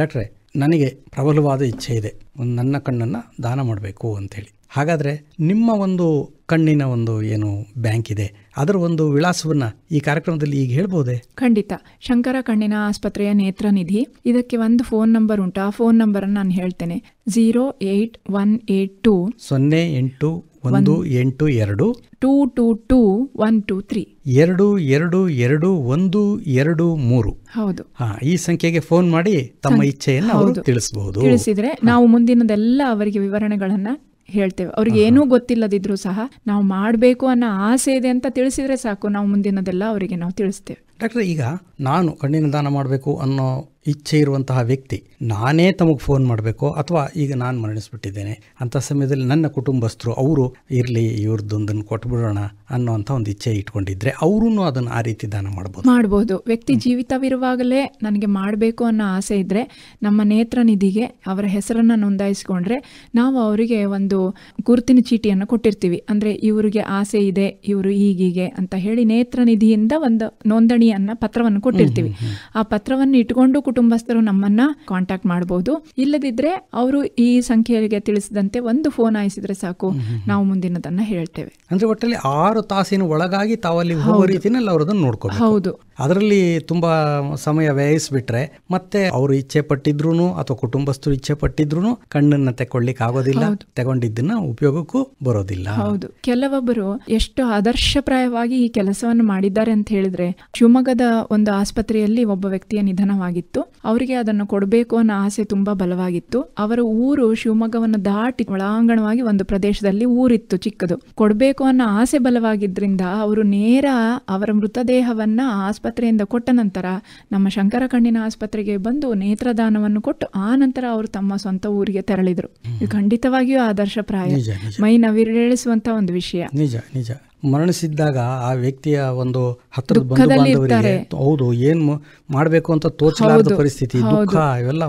ಡಾಕ್ಟ್ರೆ ನನಗೆ ಪ್ರಬಲವಾದ ಇಚ್ಛೆ ಇದೆ ಒಂದು ನನ್ನ ಕಣ್ಣನ್ನು ದಾನ ಮಾಡಬೇಕು ಅಂಥೇಳಿ ಹಾಗಾದರೆ ನಿಮ್ಮ ಒಂದು ಕಣ್ಣಿನ ಒಂದು ಏನು ಬ್ಯಾಂಕ್ ಇದೆ ಅದರ ಒಂದು ವಿಳಾಸವನ್ನ ಈ ಕಾರ್ಯಕ್ರಮದಲ್ಲಿ ಈಗ ಹೇಳ್ಬೋದೇ ಖಂಡಿತ ಶಂಕರ ಕಣ್ಣಿನ ಆಸ್ಪತ್ರೆಯ ನೇತ್ರ ನಿಧಿ ಇದಕ್ಕೆ ಒಂದು ಫೋನ್ ನಂಬರ್ ಉಂಟು ಆ ಫೋನ್ ನಂಬರ್ ನಾನು ಹೇಳ್ತೇನೆ zero eight one eight two ಸೊನ್ನೆ ಎಂಟು ಒಂದು ಎಂಟು ಎರಡು two two two one two three ಎರಡು ಎರಡು ಎರಡು ಒಂದು ಎರಡು ಮೂರು ಹೌದು ಈ ಸಂಖ್ಯೆಗೆ ಫೋನ್ ಮಾಡಿ ತಮ್ಮ ಇಚ್ಛೆಯನ್ನು ಅವರು ತಿಳಿಸಬಹುದು ತಿಳಿಸಿದ್ರೆ ನಾವು ಮುಂದಿನದೆಲ್ಲ ಅವರಿಗೆ ವಿವರಣೆಗಳನ್ನ ಹೇಳ್ತೇವೆ ಅವ್ರಿಗೆ ಏನೂ ಗೊತ್ತಿಲ್ಲದಿದ್ರು ಸಹ ನಾವು ಮಾಡಬೇಕು ಅನ್ನೋ ಆಸೆ ಇದೆ ಅಂತ ತಿಳಿಸಿದ್ರೆ ಸಾಕು ನಾವು ಮುಂದಿನದೆಲ್ಲ ಅವರಿಗೆ ನಾವು ತಿಳಿಸ್ತೇವೆ ಡಾಕ್ಟರ್ ಈಗ ನಾನು ಕಣ್ಣಿನ ದಾನ ಮಾಡಬೇಕು ಅನ್ನೋ ಇಚ್ಛೆ ಇರುವಂತಹ ವ್ಯಕ್ತಿ ನಾನೇ ತಮಗೆ ಫೋನ್ ಮಾಡಬೇಕು ಅಥವಾ ಈಗ ನಾನು ಮರಣಿಸ್ಬಿಟ್ಟಿದ್ದೇನೆ ಅಂಥ ಸಮಯದಲ್ಲಿ ನನ್ನ ಕುಟುಂಬಸ್ಥರು ಅವರು ಇರಲಿ ಇವ್ರದ್ದೊಂದನ್ನು ಕೊಟ್ಬಿಡೋಣ ಅನ್ನೋಂಥ ಒಂದು ಇಚ್ಛೆ ಇಟ್ಕೊಂಡಿದ್ರೆ ಅವರೂ ಅದನ್ನು ಆ ರೀತಿ ದಾನ ಮಾಡ್ಬೋದು ಮಾಡ್ಬೋದು ವ್ಯಕ್ತಿ ಜೀವಿತವಿರುವಾಗಲೇ ನನಗೆ ಮಾಡಬೇಕು ಅನ್ನೋ ಆಸೆ ಇದ್ದರೆ ನಮ್ಮ ನೇತ್ರ ನಿಧಿಗೆ ಅವರ ಹೆಸರನ್ನು ನೋಂದಾಯಿಸಿಕೊಂಡ್ರೆ ನಾವು ಅವರಿಗೆ ಒಂದು ಗುರುತಿನ ಚೀಟಿಯನ್ನು ಕೊಟ್ಟಿರ್ತೀವಿ ಅಂದರೆ ಇವರಿಗೆ ಆಸೆ ಇದೆ ಇವರು ಹೀಗೀಗೆ ಅಂತ ಹೇಳಿ ನೇತ್ರ ನಿಧಿಯಿಂದ ಒಂದು ನೋಂದಣಿಯನ್ನು ಪತ್ರವನ್ನು ಕೊಟ್ಟಿರ್ತೀವಿ ಆ ಪತ್ರವನ್ನು ಇಟ್ಕೊಂಡು ಕುಟುಂಬಸ್ಥರು ನಮ್ಮನ್ನ ಕಾಂಟ್ಯಾಕ್ಟ್ ಮಾಡಬಹುದು ಇಲ್ಲದಿದ್ರೆ ಅವರು ಈ ಸಂಖ್ಯೆಗೆ ತಿಳಿಸಿದಂತೆ ಒಂದು ಫೋನ್ ಆಯಿಸಿದ್ರೆ ಸಾಕು ನಾವು ಮುಂದಿನದನ್ನ ಹೇಳ್ತೇವೆ ಅಂದ್ರೆ ಒಟ್ಟಲ್ಲಿ ಆರು ತಾಸಿನ ಒಳಗಾಗಿ ತಾವಲ್ಲಿ ಹೌದು ಅದರಲ್ಲಿ ತುಂಬಾ ಸಮಯ ವ್ಯಯಿಸ್ಬಿಟ್ರೆ ಮತ್ತೆ ಅವರು ಇಚ್ಛೆ ಪಟ್ಟಿದ್ರು ಅಥವಾ ಕುಟುಂಬಸ್ಥರು ಇಚ್ಛೆ ಪಟ್ಟಿದ್ರು ಕಣ್ಣನ್ನ ತಗೊಳ್ಳಿಕ್ ಆಗೋದಿಲ್ಲ ತಗೊಂಡಿದ್ದನ್ನ ಉಪಯೋಗಕ್ಕೂ ಬರೋದಿಲ್ಲ ಹೌದು ಕೆಲವೊಬ್ಬರು ಎಷ್ಟು ಆದರ್ಶಪ್ರಾಯವಾಗಿ ಈ ಕೆಲಸವನ್ನು ಮಾಡಿದ್ದಾರೆ ಅಂತ ಹೇಳಿದ್ರೆ ಶಿವಮೊಗ್ಗದ ಒಂದು ಆಸ್ಪತ್ರೆಯಲ್ಲಿ ಒಬ್ಬ ವ್ಯಕ್ತಿಯ ನಿಧನವಾಗಿತ್ತು ಅವರಿಗೆ ಅದನ್ನು ಕೊಡಬೇಕು ಅನ್ನೋ ಆಸೆ ತುಂಬಾ ಬಲವಾಗಿತ್ತು ಅವರ ಊರು ಶಿವಮೊಗ್ಗವನ್ನು ದಾಟಿ ಒಳಾಂಗಣವಾಗಿ ಒಂದು ಪ್ರದೇಶದಲ್ಲಿ ಊರಿತ್ತು ಚಿಕ್ಕದು ಕೊಡಬೇಕು ಅನ್ನೋ ಆಸೆ ಬಲವಾಗಿದ್ದರಿಂದ ಅವರು ನೇರ ಅವರ ಮೃತದೇಹವನ್ನ ಆಸ್ಪತ್ರೆಯಿಂದ ಕೊಟ್ಟ ನಂತರ ನಮ್ಮ ಶಂಕರ ಕಣ್ಣಿನ ಆಸ್ಪತ್ರೆಗೆ ಬಂದು ನೇತ್ರದಾನವನ್ನು ಕೊಟ್ಟು ಆ ನಂತರ ಅವರು ತಮ್ಮ ಸ್ವಂತ ಊರಿಗೆ ತೆರಳಿದರು ಇದು ಖಂಡಿತವಾಗಿಯೂ ಆದರ್ಶಪ್ರಾಯ ಮೈ ನವಿರೇಳಿಸುವಂತ ಒಂದು ವಿಷಯ ನಿಜ ನಿಜ ಮರಣಿಸಿದ್ದಾಗ ಆ ವ್ಯಕ್ತಿಯ ಒಂದು ಹತ್ತಿರದ ಬಂಧು ಬಾಂಧವರಿಗೆ ಹೌದು ಏನು ಮಾಡಬೇಕು ಅಂತ ತೋಚಲಾರದ ಪರಿಸ್ಥಿತಿ ದುಃಖ ಇವೆಲ್ಲ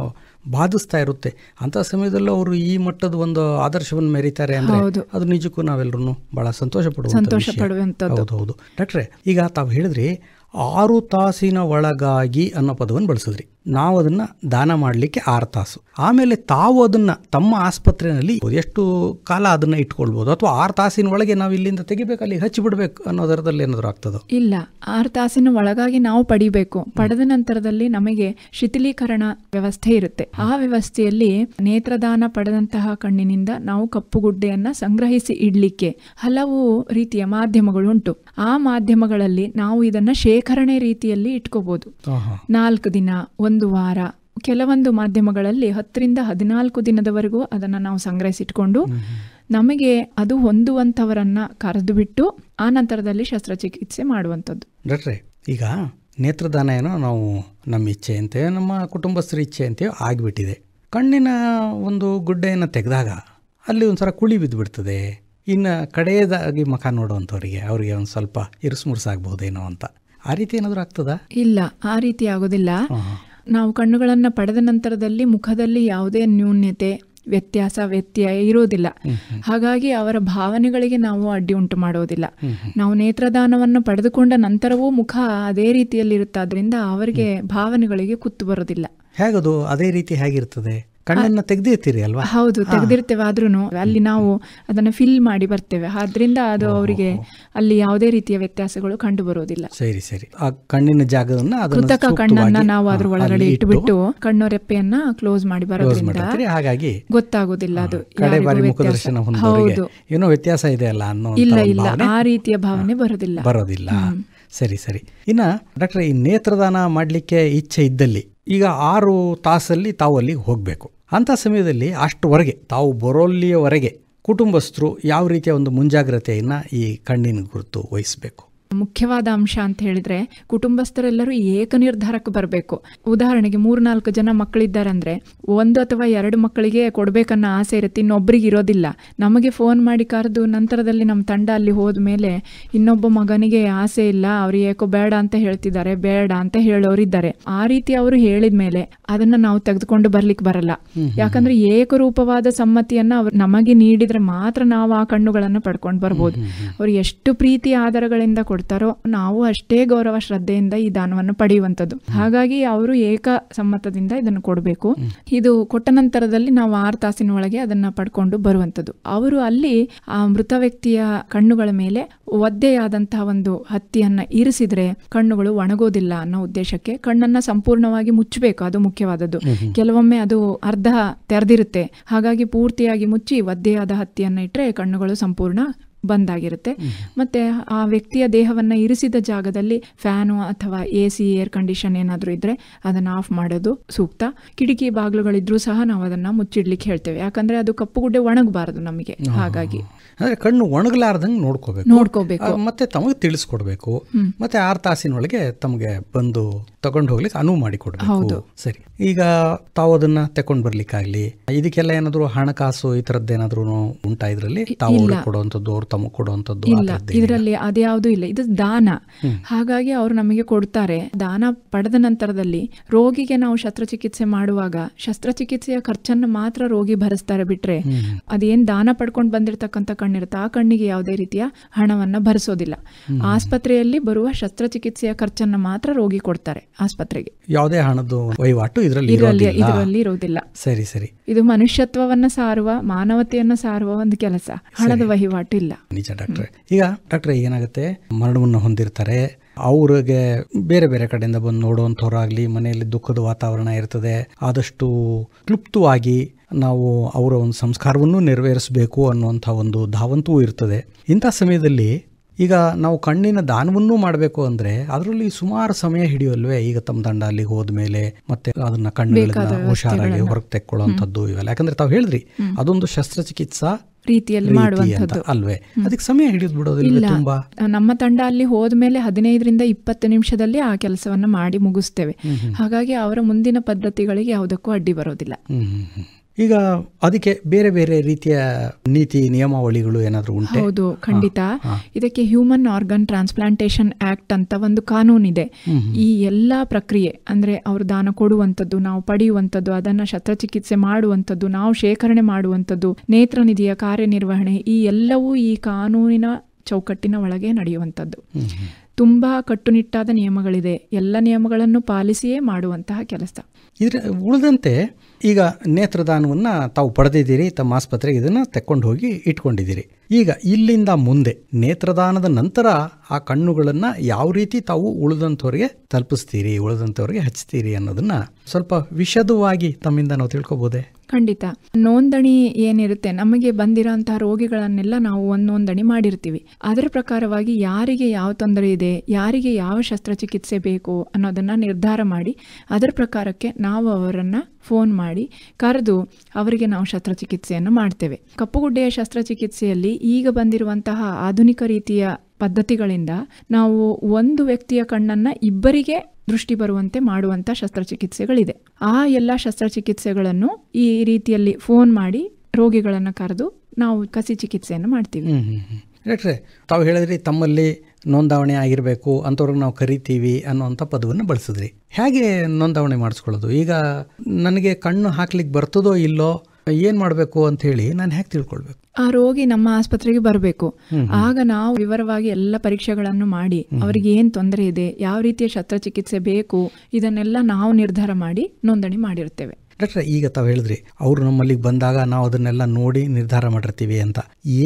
ಬಾಧಿಸ್ತಾ ಇರುತ್ತೆ ಅಂತ ಸಮಯದಲ್ಲೂ ಅವರು ಈ ಮಟ್ಟದ ಒಂದು ಆದರ್ಶವನ್ನು ಮೆರೀತಾರೆ ಅಂದ್ರೆ ಅದು ನಿಜಕ್ಕೂ ನಾವೆಲ್ಲರೂ ಬಹಳ ಸಂತೋಷ ಪಡುವಂತ ಹೌದು ಹೌದು ಈಗ ತಾವು ಹೇಳಿದ್ರಿ ಆರು ತಾಸಿನ ಒಳಗಾಗಿ ಅನ್ನೋ ಪದವನ್ನು ಬಳಸಿದ್ರಿ ನಾವು ಅದನ್ನು ದಾನ ಮಾಡಲಿಕ್ಕೆ ಆರು ತಾಸು ಆಮೇಲೆ ತಾವು ಅದನ್ನು ತಮ್ಮ ಆಸ್ಪತ್ರೆಯಲ್ಲಿ ಎಷ್ಟು ಕಾಲ ಅದನ್ನು ಇಟ್ಕೊಳ್ಬೋದು ಅಥವಾ ಆರು ತಾಸಿನ ಒಳಗೆ ನಾವು ಇಲ್ಲಿಂದ ತೆಗಿಬೇಕು ಹಚ್ಚಿ ಹಚ್ಚಿಬಿಡ್ಬೇಕು ಅನ್ನೋದರದಲ್ಲಿ ಏನಾದರೂ ಆಗ್ತದೋ ಇಲ್ಲ ಆರು ತಾಸಿನ ಒಳಗಾಗಿ ನಾವು ಪಡಿಬೇಕು ಪಡೆದ ನಂತರದಲ್ಲಿ ನಮಗೆ ಶಿಥಿಲೀಕರಣ ವ್ಯವಸ್ಥೆ ಇರುತ್ತೆ ಆ ವ್ಯವಸ್ಥೆಯಲ್ಲಿ ನೇತ್ರದಾನ ಪಡೆದಂತಹ ಕಣ್ಣಿನಿಂದ ನಾವು ಕಪ್ಪು ಗುಡ್ಡೆಯನ್ನ ಸಂಗ್ರಹಿಸಿ ಇಡಲಿಕ್ಕೆ ಹಲವು ರೀತಿಯ ಮಾಧ್ಯಮಗಳುಂಟು ಆ ಮಾಧ್ಯಮಗಳಲ್ಲಿ ನಾವು ಇದನ್ನ ಶೇಖರಣೆ ರೀತಿಯಲ್ಲಿ ಇಟ್ಕೋಬಹುದು ನಾಲ್ಕು ದಿನ ಒಂದು ಒಂದು ವಾರ ಕೆಲವೊಂದು ಮಾಧ್ಯಮಗಳಲ್ಲಿ ಹತ್ತರಿಂದ ಹದಿನಾಲ್ಕು ದಿನದವರೆಗೂ ಅದನ್ನು ನಾವು ಸಂಗ್ರಹಿಸಿಟ್ಕೊಂಡು ನಮಗೆ ಅದು ಹೊಂದುವಂಥವರನ್ನು ಕರೆದು ಬಿಟ್ಟು ಆ ನಂತರದಲ್ಲಿ ಶಸ್ತ್ರಚಿಕಿತ್ಸೆ ಮಾಡುವಂಥದ್ದು ಡಾಕ್ಟ್ರೆ ಈಗ ನೇತ್ರದಾನ ಏನೋ ನಾವು ನಮ್ಮ ಇಚ್ಛೆ ಇಚ್ಛೆಯಂತೆ ನಮ್ಮ ಕುಟುಂಬಸ್ಥರ ಇಚ್ಛೆಯಂತೆಯೋ ಆಗಿಬಿಟ್ಟಿದೆ ಕಣ್ಣಿನ ಒಂದು ಗುಡ್ಡೆಯನ್ನು ತೆಗೆದಾಗ ಅಲ್ಲಿ ಒಂದು ಸಲ ಕುಳಿ ಬಿದ್ದುಬಿಡ್ತದೆ ಇನ್ನು ಕಡೆಯದಾಗಿ ಮುಖ ನೋಡುವಂಥವ್ರಿಗೆ ಅವರಿಗೆ ಒಂದು ಸ್ವಲ್ಪ ಮುರ್ಸಾಗ್ಬೋದೇನೋ ಅಂತ ಆ ರೀತಿ ಏನಾದರೂ ಆಗ್ತದಾ ಇಲ್ಲ ಆ ರೀತಿ ಆಗೋದಿಲ್ಲ ನಾವು ಕಣ್ಣುಗಳನ್ನು ಪಡೆದ ನಂತರದಲ್ಲಿ ಮುಖದಲ್ಲಿ ಯಾವುದೇ ನ್ಯೂನ್ಯತೆ ವ್ಯತ್ಯಾಸ ವ್ಯತ್ಯಯ ಇರೋದಿಲ್ಲ ಹಾಗಾಗಿ ಅವರ ಭಾವನೆಗಳಿಗೆ ನಾವು ಅಡ್ಡಿ ಉಂಟು ಮಾಡೋದಿಲ್ಲ ನಾವು ನೇತ್ರದಾನವನ್ನು ಪಡೆದುಕೊಂಡ ನಂತರವೂ ಮುಖ ಅದೇ ರೀತಿಯಲ್ಲಿ ಇರುತ್ತಾದ್ರಿಂದ ಅವರಿಗೆ ಭಾವನೆಗಳಿಗೆ ಕುತ್ತು ಬರೋದಿಲ್ಲ ಹೇಗದು ಅದೇ ರೀತಿ ಹೇಗಿರ್ತದೆ ಕಣ್ಣನ್ನು ತೆಗೆದಿರ್ತೀರಿ ಅಲ್ವಾ ಹೌದು ತೆಗೆದಿರ್ತೇವೆ ಆದ್ರೂ ಅಲ್ಲಿ ನಾವು ಅದನ್ನು ಫಿಲ್ ಮಾಡಿ ಬರ್ತೇವೆ ಆದ್ರಿಂದ ಅದು ಅವರಿಗೆ ಅಲ್ಲಿ ಯಾವುದೇ ರೀತಿಯ ವ್ಯತ್ಯಾಸಗಳು ಕಂಡು ಬರುವುದಿಲ್ಲ ಸರಿ ಸರಿ ಆ ಕಣ್ಣಿನ ಜಾಗವನ್ನು ಕೃತಕ ಕಣ್ಣನ್ನ ನಾವು ಅದ್ರ ಒಳಗಡೆ ಇಟ್ಬಿಟ್ಟು ಕಣ್ಣು ರೆಪ್ಪೆಯನ್ನ ಕ್ಲೋಸ್ ಮಾಡಿ ಬರೋದ್ರಿಂದ ಹಾಗಾಗಿ ಗೊತ್ತಾಗೋದಿಲ್ಲ ಅದು ಬಾರಿ ಮುಖದರ್ಶನ ಹೌದು ಏನೋ ವ್ಯತ್ಯಾಸ ಇದೆ ಅಲ್ಲ ಅನ್ನೋ ಇಲ್ಲ ಇಲ್ಲ ಆ ರೀತಿಯ ಭಾವನೆ ಬರೋದಿಲ್ಲ ಬರೋದಿಲ್ಲ ಸರಿ ಸರಿ ಇನ್ನ ಡಾಕ್ಟರ್ ಈ ನೇತ್ರದಾನ ಮಾಡಲಿಕ್ಕೆ ಇಚ್ಛೆ ಇದ್ದಲ್ಲಿ ಈಗ ಆರು ತಾಸಲ್ಲಿ ತಾವು ಅಲ್ಲಿಗೆ ಹೋಗಬೇಕು ಅಂಥ ಸಮಯದಲ್ಲಿ ಅಷ್ಟುವರೆಗೆ ತಾವು ಬರೋಲ್ಲಿಯವರೆಗೆ ಕುಟುಂಬಸ್ಥರು ಯಾವ ರೀತಿಯ ಒಂದು ಮುಂಜಾಗ್ರತೆಯನ್ನು ಈ ಕಣ್ಣಿನ ಗುರುತು ವಹಿಸಬೇಕು ಮುಖ್ಯವಾದ ಅಂಶ ಅಂತ ಹೇಳಿದ್ರೆ ಕುಟುಂಬಸ್ಥರೆಲ್ಲರೂ ಏಕ ನಿರ್ಧಾರಕ್ಕೆ ಬರಬೇಕು ಉದಾಹರಣೆಗೆ ಮೂರ್ನಾಲ್ಕು ಜನ ಮಕ್ಕಳಿದ್ದಾರೆ ಅಂದ್ರೆ ಒಂದು ಅಥವಾ ಎರಡು ಮಕ್ಕಳಿಗೆ ಕೊಡ್ಬೇಕನ್ನೋ ಆಸೆ ಇರುತ್ತೆ ಇನ್ನೊಬ್ರಿಗೆ ಇರೋದಿಲ್ಲ ನಮಗೆ ಫೋನ್ ಮಾಡಿ ಕರೆದು ನಂತರದಲ್ಲಿ ನಮ್ಮ ತಂಡ ಅಲ್ಲಿ ಹೋದ ಮೇಲೆ ಇನ್ನೊಬ್ಬ ಮಗನಿಗೆ ಆಸೆ ಇಲ್ಲ ಅವ್ರು ಏಕೋ ಬೇಡ ಅಂತ ಹೇಳ್ತಿದ್ದಾರೆ ಬೇಡ ಅಂತ ಹೇಳೋರಿದ್ದಾರೆ ಆ ರೀತಿ ಅವರು ಹೇಳಿದ ಮೇಲೆ ಅದನ್ನ ನಾವು ತೆಗೆದುಕೊಂಡು ಬರ್ಲಿಕ್ಕೆ ಬರಲ್ಲ ಯಾಕಂದ್ರೆ ಏಕರೂಪವಾದ ಸಮ್ಮತಿಯನ್ನ ಅವ್ರು ನಮಗೆ ನೀಡಿದ್ರೆ ಮಾತ್ರ ನಾವು ಆ ಕಣ್ಣುಗಳನ್ನು ಪಡ್ಕೊಂಡು ಬರ್ಬೋದು ಅವ್ರು ಎಷ್ಟು ಪ್ರೀತಿ ಆಧಾರಗಳಿಂದ ಕೊಡ್ತಾರೋ ನಾವು ಅಷ್ಟೇ ಗೌರವ ಶ್ರದ್ಧೆಯಿಂದ ಈ ದಾನವನ್ನು ಪಡೆಯುವಂಥದ್ದು ಹಾಗಾಗಿ ಅವರು ಏಕ ಸಮ್ಮತದಿಂದ ಇದನ್ನು ಕೊಡಬೇಕು ಇದು ಕೊಟ್ಟ ನಂತರದಲ್ಲಿ ನಾವು ಆರು ತಾಸಿನ ಒಳಗೆ ಅದನ್ನ ಪಡ್ಕೊಂಡು ಬರುವಂಥದ್ದು ಅವರು ಅಲ್ಲಿ ಆ ಮೃತ ವ್ಯಕ್ತಿಯ ಕಣ್ಣುಗಳ ಮೇಲೆ ಒದ್ದೆಯಾದಂತಹ ಒಂದು ಹತ್ತಿಯನ್ನ ಇರಿಸಿದ್ರೆ ಕಣ್ಣುಗಳು ಒಣಗೋದಿಲ್ಲ ಅನ್ನೋ ಉದ್ದೇಶಕ್ಕೆ ಕಣ್ಣನ್ನ ಸಂಪೂರ್ಣವಾಗಿ ಮುಚ್ಚಬೇಕು ಅದು ಮುಖ್ಯವಾದದ್ದು ಕೆಲವೊಮ್ಮೆ ಅದು ಅರ್ಧ ತೆರೆದಿರುತ್ತೆ ಹಾಗಾಗಿ ಪೂರ್ತಿಯಾಗಿ ಮುಚ್ಚಿ ಒದ್ದೆಯಾದ ಹತ್ತಿಯನ್ನ ಇಟ್ಟರೆ ಕಣ್ಣುಗಳು ಸಂಪೂರ್ಣ ಬಂದಾಗಿರುತ್ತೆ ಮತ್ತೆ ಆ ವ್ಯಕ್ತಿಯ ದೇಹವನ್ನು ಇರಿಸಿದ ಜಾಗದಲ್ಲಿ ಫ್ಯಾನು ಅಥವಾ ಎ ಸಿ ಏರ್ ಕಂಡೀಷನ್ ಏನಾದರೂ ಇದ್ದರೆ ಅದನ್ನು ಆಫ್ ಮಾಡೋದು ಸೂಕ್ತ ಕಿಟಕಿ ಬಾಗಿಲುಗಳಿದ್ರೂ ಸಹ ನಾವು ಅದನ್ನು ಮುಚ್ಚಿಡ್ಲಿಕ್ಕೆ ಹೇಳ್ತೇವೆ ಯಾಕಂದ್ರೆ ಅದು ಕಪ್ಪು ಗುಡ್ಡೆ ಒಣಗಬಾರದು ನಮಗೆ ಹಾಗಾಗಿ ಅಂದರೆ ಕಣ್ಣು ಒಣಗಲಾರ್ದಂಗೆ ನೋಡ್ಕೋಬೇಕು ನೋಡ್ಕೋಬೇಕು ಮತ್ತೆ ತಮಗೆ ತಿಳಿಸ್ಕೊಡ್ಬೇಕು ಮತ್ತೆ ಆರು ತಾಸಿನೊಳಗೆ ತಮಗೆ ಬಂದು ತಗೊಂಡು ಹೋಗ್ಲಿಕ್ಕೆ ಅನುವು ಮಾಡಿಕೊಡ್ಬೇಕು ಹೌದು ಸರಿ ಈಗ ತಾವು ಅದನ್ನ ತಕೊಂಡ್ ಬರ್ಲಿಕ್ಕಾಗ್ಲಿ ಇದಕ್ಕೆಲ್ಲ ಏನಾದ್ರು ಹಣಕಾಸು ಈ ಥರದ್ದೇನಾದ್ರೂ ಉಂಟಾ ಇದ್ರಲ್ಲಿ ತಾವು ಕೊಡುವಂತದ್ದು ತಮಗೆ ಕೊಡುವಂಥದ್ದು ಇಲ್ಲ ಇದರಲ್ಲಿ ಅದ್ಯಾವುದೂ ಇಲ್ಲ ಇದು ದಾನ ಹಾಗಾಗಿ ಅವರು ನಮಗೆ ಕೊಡ್ತಾರೆ ದಾನ ಪಡೆದ ನಂತರದಲ್ಲಿ ರೋಗಿಗೆ ನಾವು ಶಸ್ತ್ರಚಿಕಿತ್ಸೆ ಮಾಡುವಾಗ ಶಸ್ತ್ರಚಿಕಿತ್ಸೆಯ ಖರ್ಚನ್ನು ಮಾತ್ರ ರೋಗಿ ಭರಿಸ್ತಾರೆ ಬಿಟ್ರೆ ಅದೇನ್ ದಾನ ಪಡ್ಕೊಂಡು ಬಂದಿರತಕ್ಕಂಥ ಕಣ್ಣಿರುತ್ತೆ ಆ ಕಣ್ಣಿಗೆ ಯಾವುದೇ ರೀತಿಯ ಹಣವನ್ನ ಭರಿಸೋದಿಲ್ಲ ಆಸ್ಪತ್ರೆಯಲ್ಲಿ ಬರುವ ಶಸ್ತ್ರಚಿಕಿತ್ಸೆಯ ಖರ್ಚನ್ನು ಮಾತ್ರ ರೋಗಿ ಕೊಡ್ತಾರೆ ಆಸ್ಪತ್ರೆಗೆ ಯಾವುದೇ ಹಣದ ವಹಿವಾಟು ಇದರಲ್ಲಿ ಇದರಲ್ಲಿ ಇರೋದಿಲ್ಲ ಸರಿ ಸರಿ ಇದು ಮನುಷ್ಯತ್ವವನ್ನ ಸಾರುವ ಮಾನವತೆಯನ್ನು ಸಾರುವ ಒಂದು ಕೆಲಸ ಹಣದ ವಹಿವಾಟು ಇಲ್ಲ ನಿಜ ಡಾಕ್ಟ್ರೆ ಈಗ ಡಾಕ್ಟ್ರೆ ಏನಾಗುತ್ತೆ ಮರಣವನ್ನು ಹೊಂದಿರ್ತಾರೆ ಅವ್ರಿಗೆ ಬೇರೆ ಬೇರೆ ಕಡೆಯಿಂದ ಬಂದು ನೋಡುವಂಥವ್ರಾಗಲಿ ಮನೆಯಲ್ಲಿ ದುಃಖದ ವಾತಾವರಣ ಇರ್ತದೆ ಆದಷ್ಟು ಕ್ಲುಪ್ತವಾಗಿ ನಾವು ಅವರ ಒಂದು ಸಂಸ್ಕಾರವನ್ನು ನೆರವೇರಿಸಬೇಕು ಅನ್ನುವಂಥ ಒಂದು ಧಾವಂತವೂ ಇರ್ತದೆ ಇಂಥ ಸಮಯದಲ್ಲಿ ಈಗ ನಾವು ಕಣ್ಣಿನ ದಾನವನ್ನೂ ಮಾಡಬೇಕು ಅಂದ್ರೆ ಅದರಲ್ಲಿ ಸುಮಾರು ಸಮಯ ಹಿಡಿಯುವಲ್ವೇ ಈಗ ತಮ್ಮ ದಂಡ ಅಲ್ಲಿಗೆ ಹೋದ್ಮೇಲೆ ಮತ್ತೆ ಅದನ್ನ ಕಣ್ಣುಗಳನ್ನ ಹುಷಾರಾಗಿ ಹೊರಗೆ ತೆಕ್ಕೊಳ್ಳುವಂಥದ್ದು ಇವೆಲ್ಲ ಯಾಕಂದ್ರೆ ತಾವು ಹೇಳಿದ್ರಿ ಅದೊಂದು ಶಸ್ತ್ರಚಿಕಿತ್ಸಾ ರೀತಿಯಲ್ಲಿ ಅಲ್ವೇ ಅದಕ್ಕೆ ಸಮಯ ಹಿಡಿದು ಬಿಡೋದಿಲ್ಲ ನಮ್ಮ ತಂಡ ಅಲ್ಲಿ ಹೋದ್ಮೇಲೆ ಹದಿನೈದರಿಂದ ಇಪ್ಪತ್ತು ನಿಮಿಷದಲ್ಲಿ ಆ ಕೆಲಸವನ್ನ ಮಾಡಿ ಮುಗಿಸ್ತೇವೆ ಹಾಗಾಗಿ ಅವರ ಮುಂದಿನ ಪದ್ಧತಿಗಳಿಗೆ ಯಾವುದಕ್ಕೂ ಅಡ್ಡಿ ಬರೋದಿಲ್ಲ ಈಗ ಅದಕ್ಕೆ ಬೇರೆ ಬೇರೆ ರೀತಿಯ ನೀತಿ ನಿಯಮಾವಳಿಗಳು ಏನಾದರೂ ಉಂಟು ಹೌದು ಖಂಡಿತ ಇದಕ್ಕೆ ಹ್ಯೂಮನ್ ಆರ್ಗನ್ ಟ್ರಾನ್ಸ್ಪ್ಲಾಂಟೇಶನ್ ಆಕ್ಟ್ ಅಂತ ಒಂದು ಕಾನೂನಿದೆ ಈ ಎಲ್ಲ ಪ್ರಕ್ರಿಯೆ ಅಂದರೆ ಅವರು ದಾನ ಕೊಡುವಂಥದ್ದು ನಾವು ಪಡೆಯುವಂಥದ್ದು ಅದನ್ನು ಶಸ್ತ್ರಚಿಕಿತ್ಸೆ ಮಾಡುವಂಥದ್ದು ನಾವು ಶೇಖರಣೆ ಮಾಡುವಂಥದ್ದು ನೇತ್ರ ನಿಧಿಯ ಕಾರ್ಯನಿರ್ವಹಣೆ ಈ ಎಲ್ಲವೂ ಈ ಕಾನೂನಿನ ಚೌಕಟ್ಟಿನ ಒಳಗೆ ನಡೆಯುವಂಥದ್ದು ತುಂಬ ಕಟ್ಟುನಿಟ್ಟಾದ ನಿಯಮಗಳಿದೆ ಎಲ್ಲ ನಿಯಮಗಳನ್ನು ಪಾಲಿಸಿಯೇ ಮಾಡುವಂತಹ ಕೆಲಸ ಇದ್ರ ಉಳಿದಂತೆ ಈಗ ನೇತ್ರದಾನವನ್ನು ತಾವು ಪಡೆದಿದ್ದೀರಿ ತಮ್ಮ ಆಸ್ಪತ್ರೆಗೆ ಇದನ್ನು ತಕ್ಕೊಂಡು ಹೋಗಿ ಇಟ್ಕೊಂಡಿದ್ದೀರಿ ಈಗ ಇಲ್ಲಿಂದ ಮುಂದೆ ನೇತ್ರದಾನದ ನಂತರ ಆ ಕಣ್ಣುಗಳನ್ನು ಯಾವ ರೀತಿ ತಾವು ಉಳಿದಂಥವ್ರಿಗೆ ತಲುಪಿಸ್ತೀರಿ ಉಳಿದಂಥವ್ರಿಗೆ ಹಚ್ತೀರಿ ಅನ್ನೋದನ್ನು ಸ್ವಲ್ಪ ವಿಷದವಾಗಿ ತಮ್ಮಿಂದ ನಾವು ತಿಳ್ಕೊಬೋದೇ ಖಂಡಿತ ನೋಂದಣಿ ಏನಿರುತ್ತೆ ನಮಗೆ ಬಂದಿರೋಂತಹ ರೋಗಿಗಳನ್ನೆಲ್ಲ ನಾವು ಒಂದು ನೋಂದಣಿ ಮಾಡಿರ್ತೀವಿ ಅದರ ಪ್ರಕಾರವಾಗಿ ಯಾರಿಗೆ ಯಾವ ತೊಂದರೆ ಇದೆ ಯಾರಿಗೆ ಯಾವ ಶಸ್ತ್ರಚಿಕಿತ್ಸೆ ಬೇಕು ಅನ್ನೋದನ್ನು ನಿರ್ಧಾರ ಮಾಡಿ ಅದರ ಪ್ರಕಾರಕ್ಕೆ ನಾವು ಅವರನ್ನು ಫೋನ್ ಮಾಡಿ ಕರೆದು ಅವರಿಗೆ ನಾವು ಶಸ್ತ್ರಚಿಕಿತ್ಸೆಯನ್ನು ಮಾಡ್ತೇವೆ ಕಪ್ಪುಗುಡ್ಡೆಯ ಶಸ್ತ್ರಚಿಕಿತ್ಸೆಯಲ್ಲಿ ಈಗ ಬಂದಿರುವಂತಹ ಆಧುನಿಕ ರೀತಿಯ ಪದ್ಧತಿಗಳಿಂದ ನಾವು ಒಂದು ವ್ಯಕ್ತಿಯ ಕಣ್ಣನ್ನು ಇಬ್ಬರಿಗೆ ದೃಷ್ಟಿ ಬರುವಂತೆ ಮಾಡುವಂಥ ಶಸ್ತ್ರಚಿಕಿತ್ಸೆಗಳಿದೆ ಆ ಎಲ್ಲ ಶಸ್ತ್ರಚಿಕಿತ್ಸೆಗಳನ್ನು ಈ ರೀತಿಯಲ್ಲಿ ಫೋನ್ ಮಾಡಿ ರೋಗಿಗಳನ್ನು ಕರೆದು ನಾವು ಕಸಿ ಚಿಕಿತ್ಸೆಯನ್ನು ಮಾಡ್ತೀವಿ ಡಾಕ್ಟ್ರೆ ತಾವು ಹೇಳಿದ್ರಿ ತಮ್ಮಲ್ಲಿ ನೋಂದಾವಣೆ ಆಗಿರಬೇಕು ಅಂಥವ್ರಿಗೆ ನಾವು ಕರಿತೀವಿ ಅನ್ನುವಂಥ ಪದವನ್ನು ಬಳಸಿದ್ರಿ ಹೇಗೆ ನೋಂದಾವಣೆ ಮಾಡಿಸ್ಕೊಳ್ಳೋದು ಈಗ ನನಗೆ ಕಣ್ಣು ಹಾಕ್ಲಿಕ್ಕೆ ಬರ್ತದೋ ಇಲ್ಲೋ ಏನ್ ಮಾಡ್ಬೇಕು ಅಂತ ಹೇಳಿ ನಾನು ಹೇಗೆ ತಿಳ್ಕೊಳ್ಬೇಕು ಆ ರೋಗಿ ನಮ್ಮ ಆಸ್ಪತ್ರೆಗೆ ಬರಬೇಕು ಆಗ ನಾವು ವಿವರವಾಗಿ ಎಲ್ಲ ಪರೀಕ್ಷೆಗಳನ್ನು ಮಾಡಿ ಅವರಿಗೆ ಏನು ತೊಂದರೆ ಇದೆ ಯಾವ ರೀತಿಯ ಶಸ್ತ್ರಚಿಕಿತ್ಸೆ ಬೇಕು ಇದನ್ನೆಲ್ಲ ನಾವು ನಿರ್ಧಾರ ಮಾಡಿ ನೋಂದಣಿ ಮಾಡಿರ್ತೇವೆ ಡಾಕ್ಟರ್ ಈಗ ತಾವು ಹೇಳಿದ್ರಿ ಅವರು ನಮ್ಮಲ್ಲಿಗೆ ಬಂದಾಗ ನಾವು ಅದನ್ನೆಲ್ಲ ನೋಡಿ ನಿರ್ಧಾರ ಮಾಡಿರ್ತೀವಿ ಅಂತ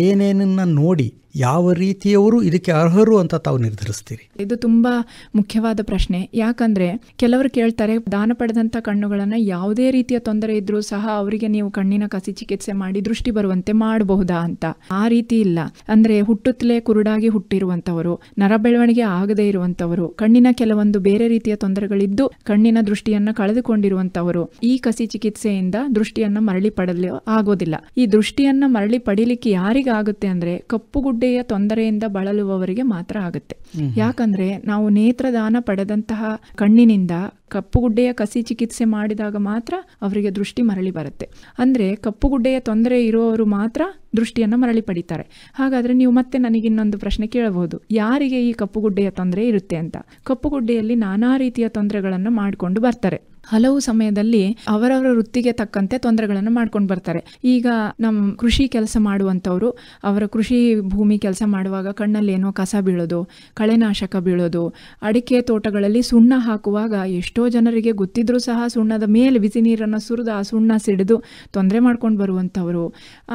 ಏನೇನನ್ನ ನೋಡಿ ಯಾವ ರೀತಿಯವರು ಇದಕ್ಕೆ ಅರ್ಹರು ಅಂತ ತಾವು ನಿರ್ಧರಿಸ್ತೀರಿ ಇದು ತುಂಬಾ ಮುಖ್ಯವಾದ ಪ್ರಶ್ನೆ ಯಾಕಂದ್ರೆ ಕೆಲವರು ಕೇಳ್ತಾರೆ ದಾನ ಪಡೆದಂತ ಕಣ್ಣುಗಳನ್ನ ಯಾವುದೇ ರೀತಿಯ ತೊಂದರೆ ಇದ್ರೂ ಸಹ ಅವರಿಗೆ ನೀವು ಕಣ್ಣಿನ ಕಸಿ ಚಿಕಿತ್ಸೆ ಮಾಡಿ ದೃಷ್ಟಿ ಬರುವಂತೆ ಮಾಡಬಹುದಾ ಅಂತ ಆ ರೀತಿ ಇಲ್ಲ ಅಂದ್ರೆ ಹುಟ್ಟುತ್ತಲೇ ಕುರುಡಾಗಿ ಹುಟ್ಟಿರುವಂತವರು ನರ ಬೆಳವಣಿಗೆ ಆಗದೇ ಇರುವಂತವರು ಕಣ್ಣಿನ ಕೆಲವೊಂದು ಬೇರೆ ರೀತಿಯ ತೊಂದರೆಗಳಿದ್ದು ಕಣ್ಣಿನ ದೃಷ್ಟಿಯನ್ನ ಕಳೆದುಕೊಂಡಿರುವಂತವರು ಈ ಕಸಿ ಚಿಕಿತ್ಸೆಯಿಂದ ದೃಷ್ಟಿಯನ್ನು ಮರಳಿ ಪಡಲು ಆಗೋದಿಲ್ಲ ಈ ದೃಷ್ಟಿಯನ್ನ ಮರಳಿ ಪಡೀಲಿಕ್ಕೆ ಯಾರಿಗಾಗುತ್ತೆ ಅಂದ್ರೆ ಕಪ್ಪುಗುಡ್ಡ ಗುಡ್ಡೆಯ ತೊಂದರೆಯಿಂದ ಬಳಲುವವರಿಗೆ ಮಾತ್ರ ಆಗುತ್ತೆ ಯಾಕಂದ್ರೆ ನಾವು ನೇತ್ರದಾನ ಪಡೆದಂತಹ ಕಣ್ಣಿನಿಂದ ಕಪ್ಪುಗುಡ್ಡೆಯ ಕಸಿ ಚಿಕಿತ್ಸೆ ಮಾಡಿದಾಗ ಮಾತ್ರ ಅವರಿಗೆ ದೃಷ್ಟಿ ಮರಳಿ ಬರುತ್ತೆ ಅಂದ್ರೆ ಕಪ್ಪು ಗುಡ್ಡೆಯ ತೊಂದರೆ ಇರುವವರು ಮಾತ್ರ ದೃಷ್ಟಿಯನ್ನು ಮರಳಿ ಪಡಿತಾರೆ ಹಾಗಾದ್ರೆ ನೀವು ಮತ್ತೆ ನನಗೆ ಇನ್ನೊಂದು ಪ್ರಶ್ನೆ ಕೇಳಬಹುದು ಯಾರಿಗೆ ಈ ಕಪ್ಪು ಗುಡ್ಡೆಯ ತೊಂದರೆ ಇರುತ್ತೆ ಅಂತ ಕಪ್ಪು ಗುಡ್ಡೆಯಲ್ಲಿ ನಾನಾ ರೀತಿಯ ತೊಂದರೆಗಳನ್ನು ಮಾಡಿಕೊಂಡು ಬರ್ತಾರೆ ಹಲವು ಸಮಯದಲ್ಲಿ ಅವರವರ ವೃತ್ತಿಗೆ ತಕ್ಕಂತೆ ತೊಂದರೆಗಳನ್ನು ಮಾಡ್ಕೊಂಡು ಬರ್ತಾರೆ ಈಗ ನಮ್ಮ ಕೃಷಿ ಕೆಲಸ ಮಾಡುವಂಥವ್ರು ಅವರ ಕೃಷಿ ಭೂಮಿ ಕೆಲಸ ಮಾಡುವಾಗ ಕಣ್ಣಲ್ಲಿ ಏನೋ ಕಸ ಬೀಳೋದು ಕಳೆನಾಶಕ ಬೀಳೋದು ಅಡಿಕೆ ತೋಟಗಳಲ್ಲಿ ಸುಣ್ಣ ಹಾಕುವಾಗ ಎಷ್ಟೋ ಜನರಿಗೆ ಗೊತ್ತಿದ್ರೂ ಸಹ ಸುಣ್ಣದ ಮೇಲೆ ಬಿಸಿ ನೀರನ್ನು ಸುರಿದು ಆ ಸುಣ್ಣ ಸಿಡಿದು ತೊಂದರೆ ಮಾಡ್ಕೊಂಡು ಬರುವಂಥವರು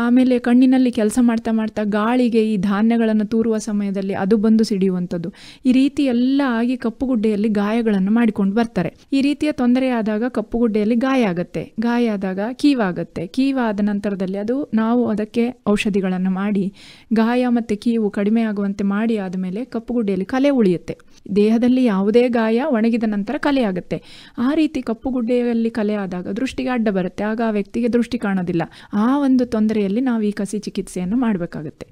ಆಮೇಲೆ ಕಣ್ಣಿನಲ್ಲಿ ಕೆಲಸ ಮಾಡ್ತಾ ಮಾಡ್ತಾ ಗಾಳಿಗೆ ಈ ಧಾನ್ಯಗಳನ್ನು ತೂರುವ ಸಮಯದಲ್ಲಿ ಅದು ಬಂದು ಸಿಡಿಯುವಂಥದ್ದು ಈ ರೀತಿ ಎಲ್ಲ ಆಗಿ ಕಪ್ಪುಗುಡ್ಡೆಯಲ್ಲಿ ಗಾಯಗಳನ್ನು ಮಾಡಿಕೊಂಡು ಬರ್ತಾರೆ ಈ ರೀತಿಯ ತೊಂದರೆ ಆದಾಗ ಕಪ್ಪು ಗುಡ್ಡೆಯಲ್ಲಿ ಗಾಯ ಆಗುತ್ತೆ ಗಾಯ ಆದಾಗ ಕೀವಾಗುತ್ತೆ ಕೀವಾದ ನಂತರದಲ್ಲಿ ಅದು ನಾವು ಅದಕ್ಕೆ ಔಷಧಿಗಳನ್ನು ಮಾಡಿ ಗಾಯ ಮತ್ತು ಕೀವು ಕಡಿಮೆ ಆಗುವಂತೆ ಮಾಡಿ ಆದಮೇಲೆ ಗುಡ್ಡೆಯಲ್ಲಿ ಕಲೆ ಉಳಿಯುತ್ತೆ ದೇಹದಲ್ಲಿ ಯಾವುದೇ ಗಾಯ ಒಣಗಿದ ನಂತರ ಕಲೆ ಆಗುತ್ತೆ ಆ ರೀತಿ ಕಪ್ಪು ಗುಡ್ಡೆಯಲ್ಲಿ ಕಲೆ ಆದಾಗ ದೃಷ್ಟಿಗೆ ಅಡ್ಡ ಬರುತ್ತೆ ಆಗ ಆ ವ್ಯಕ್ತಿಗೆ ದೃಷ್ಟಿ ಕಾಣೋದಿಲ್ಲ ಆ ಒಂದು ತೊಂದರೆಯಲ್ಲಿ ನಾವು ಈ ಕಸಿ ಚಿಕಿತ್ಸೆಯನ್ನು ಮಾಡಬೇಕಾಗುತ್ತೆ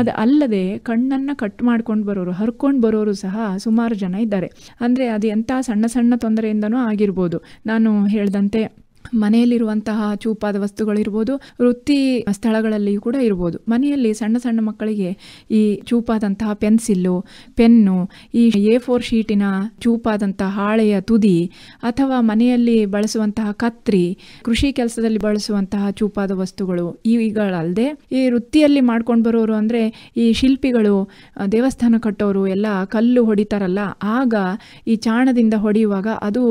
ಅದು ಅಲ್ಲದೆ ಕಣ್ಣನ್ನು ಕಟ್ ಮಾಡ್ಕೊಂಡು ಬರೋರು ಹರ್ಕೊಂಡು ಬರೋರು ಸಹ ಸುಮಾರು ಜನ ಇದ್ದಾರೆ ಅಂದರೆ ಅದು ಎಂಥ ಸಣ್ಣ ಸಣ್ಣ ತೊಂದರೆಯಿಂದನೂ ಆಗಿರ್ಬೋದು ನಾನು ಹೇಳ್ದಂತೆ ಮನೆಯಲ್ಲಿರುವಂತಹ ಚೂಪಾದ ವಸ್ತುಗಳಿರ್ಬೋದು ವೃತ್ತಿ ಸ್ಥಳಗಳಲ್ಲಿಯೂ ಕೂಡ ಇರ್ಬೋದು ಮನೆಯಲ್ಲಿ ಸಣ್ಣ ಸಣ್ಣ ಮಕ್ಕಳಿಗೆ ಈ ಚೂಪಾದಂತಹ ಪೆನ್ಸಿಲ್ಲು ಪೆನ್ನು ಈ ಎ ಫೋರ್ ಶೀಟಿನ ಚೂಪಾದಂತಹ ಹಾಳೆಯ ತುದಿ ಅಥವಾ ಮನೆಯಲ್ಲಿ ಬಳಸುವಂತಹ ಕತ್ರಿ ಕೃಷಿ ಕೆಲಸದಲ್ಲಿ ಬಳಸುವಂತಹ ಚೂಪಾದ ವಸ್ತುಗಳು ಇವುಗಳಲ್ಲದೆ ಈ ವೃತ್ತಿಯಲ್ಲಿ ಮಾಡ್ಕೊಂಡು ಬರೋರು ಅಂದರೆ ಈ ಶಿಲ್ಪಿಗಳು ದೇವಸ್ಥಾನ ಕಟ್ಟೋರು ಎಲ್ಲ ಕಲ್ಲು ಹೊಡಿತಾರಲ್ಲ ಆಗ ಈ ಚಾಣದಿಂದ ಹೊಡೆಯುವಾಗ ಅದು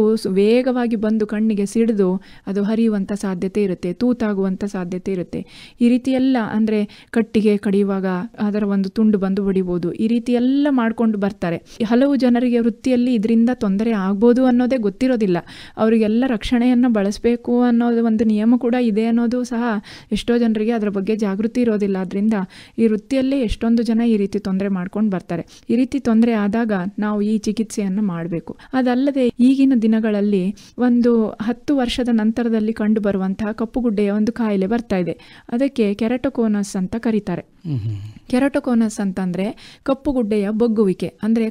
ವೇಗವಾಗಿ ಬಂದು ಕಣ್ಣಿಗೆ ಸಿಡಿದು ಅದು ಹರಿಯುವಂಥ ಸಾಧ್ಯತೆ ಇರುತ್ತೆ ತೂತಾಗುವಂಥ ಸಾಧ್ಯತೆ ಇರುತ್ತೆ ಈ ರೀತಿ ಅಂದರೆ ಕಟ್ಟಿಗೆ ಕಡಿಯುವಾಗ ಅದರ ಒಂದು ತುಂಡು ಬಂದು ಹೊಡಿಬೋದು ಈ ರೀತಿ ಎಲ್ಲ ಮಾಡಿಕೊಂಡು ಬರ್ತಾರೆ ಹಲವು ಜನರಿಗೆ ವೃತ್ತಿಯಲ್ಲಿ ಇದರಿಂದ ತೊಂದರೆ ಆಗ್ಬೋದು ಅನ್ನೋದೇ ಗೊತ್ತಿರೋದಿಲ್ಲ ಅವರಿಗೆಲ್ಲ ರಕ್ಷಣೆಯನ್ನು ಬಳಸಬೇಕು ಅನ್ನೋದು ಒಂದು ನಿಯಮ ಕೂಡ ಇದೆ ಅನ್ನೋದು ಸಹ ಎಷ್ಟೋ ಜನರಿಗೆ ಅದರ ಬಗ್ಗೆ ಜಾಗೃತಿ ಇರೋದಿಲ್ಲ ಅದರಿಂದ ಈ ವೃತ್ತಿಯಲ್ಲೇ ಎಷ್ಟೊಂದು ಜನ ಈ ರೀತಿ ತೊಂದರೆ ಮಾಡ್ಕೊಂಡು ಬರ್ತಾರೆ ಈ ರೀತಿ ತೊಂದರೆ ಆದಾಗ ನಾವು ಈ ಚಿಕಿತ್ಸೆಯನ್ನು ಮಾಡಬೇಕು ಅದಲ್ಲದೆ ಈಗಿನ ದಿನಗಳಲ್ಲಿ ಒಂದು ಹತ್ತು ವರ್ಷದ ನಂತರ ಅಂತರದಲ್ಲಿ ಕಪ್ಪು ಕಪ್ಪುಗುಡ್ಡೆಯ ಒಂದು ಕಾಯಿಲೆ ಬರ್ತಾ ಇದೆ ಅದಕ್ಕೆ ಕೆರಟಕೋನಸ್ ಅಂತ ಕರೀತಾರೆ ಕೆರಟೋಕೋನಸ್ ಅಂತಂದರೆ ಕಪ್ಪುಗುಡ್ಡೆಯ ಬೊಗ್ಗುವಿಕೆ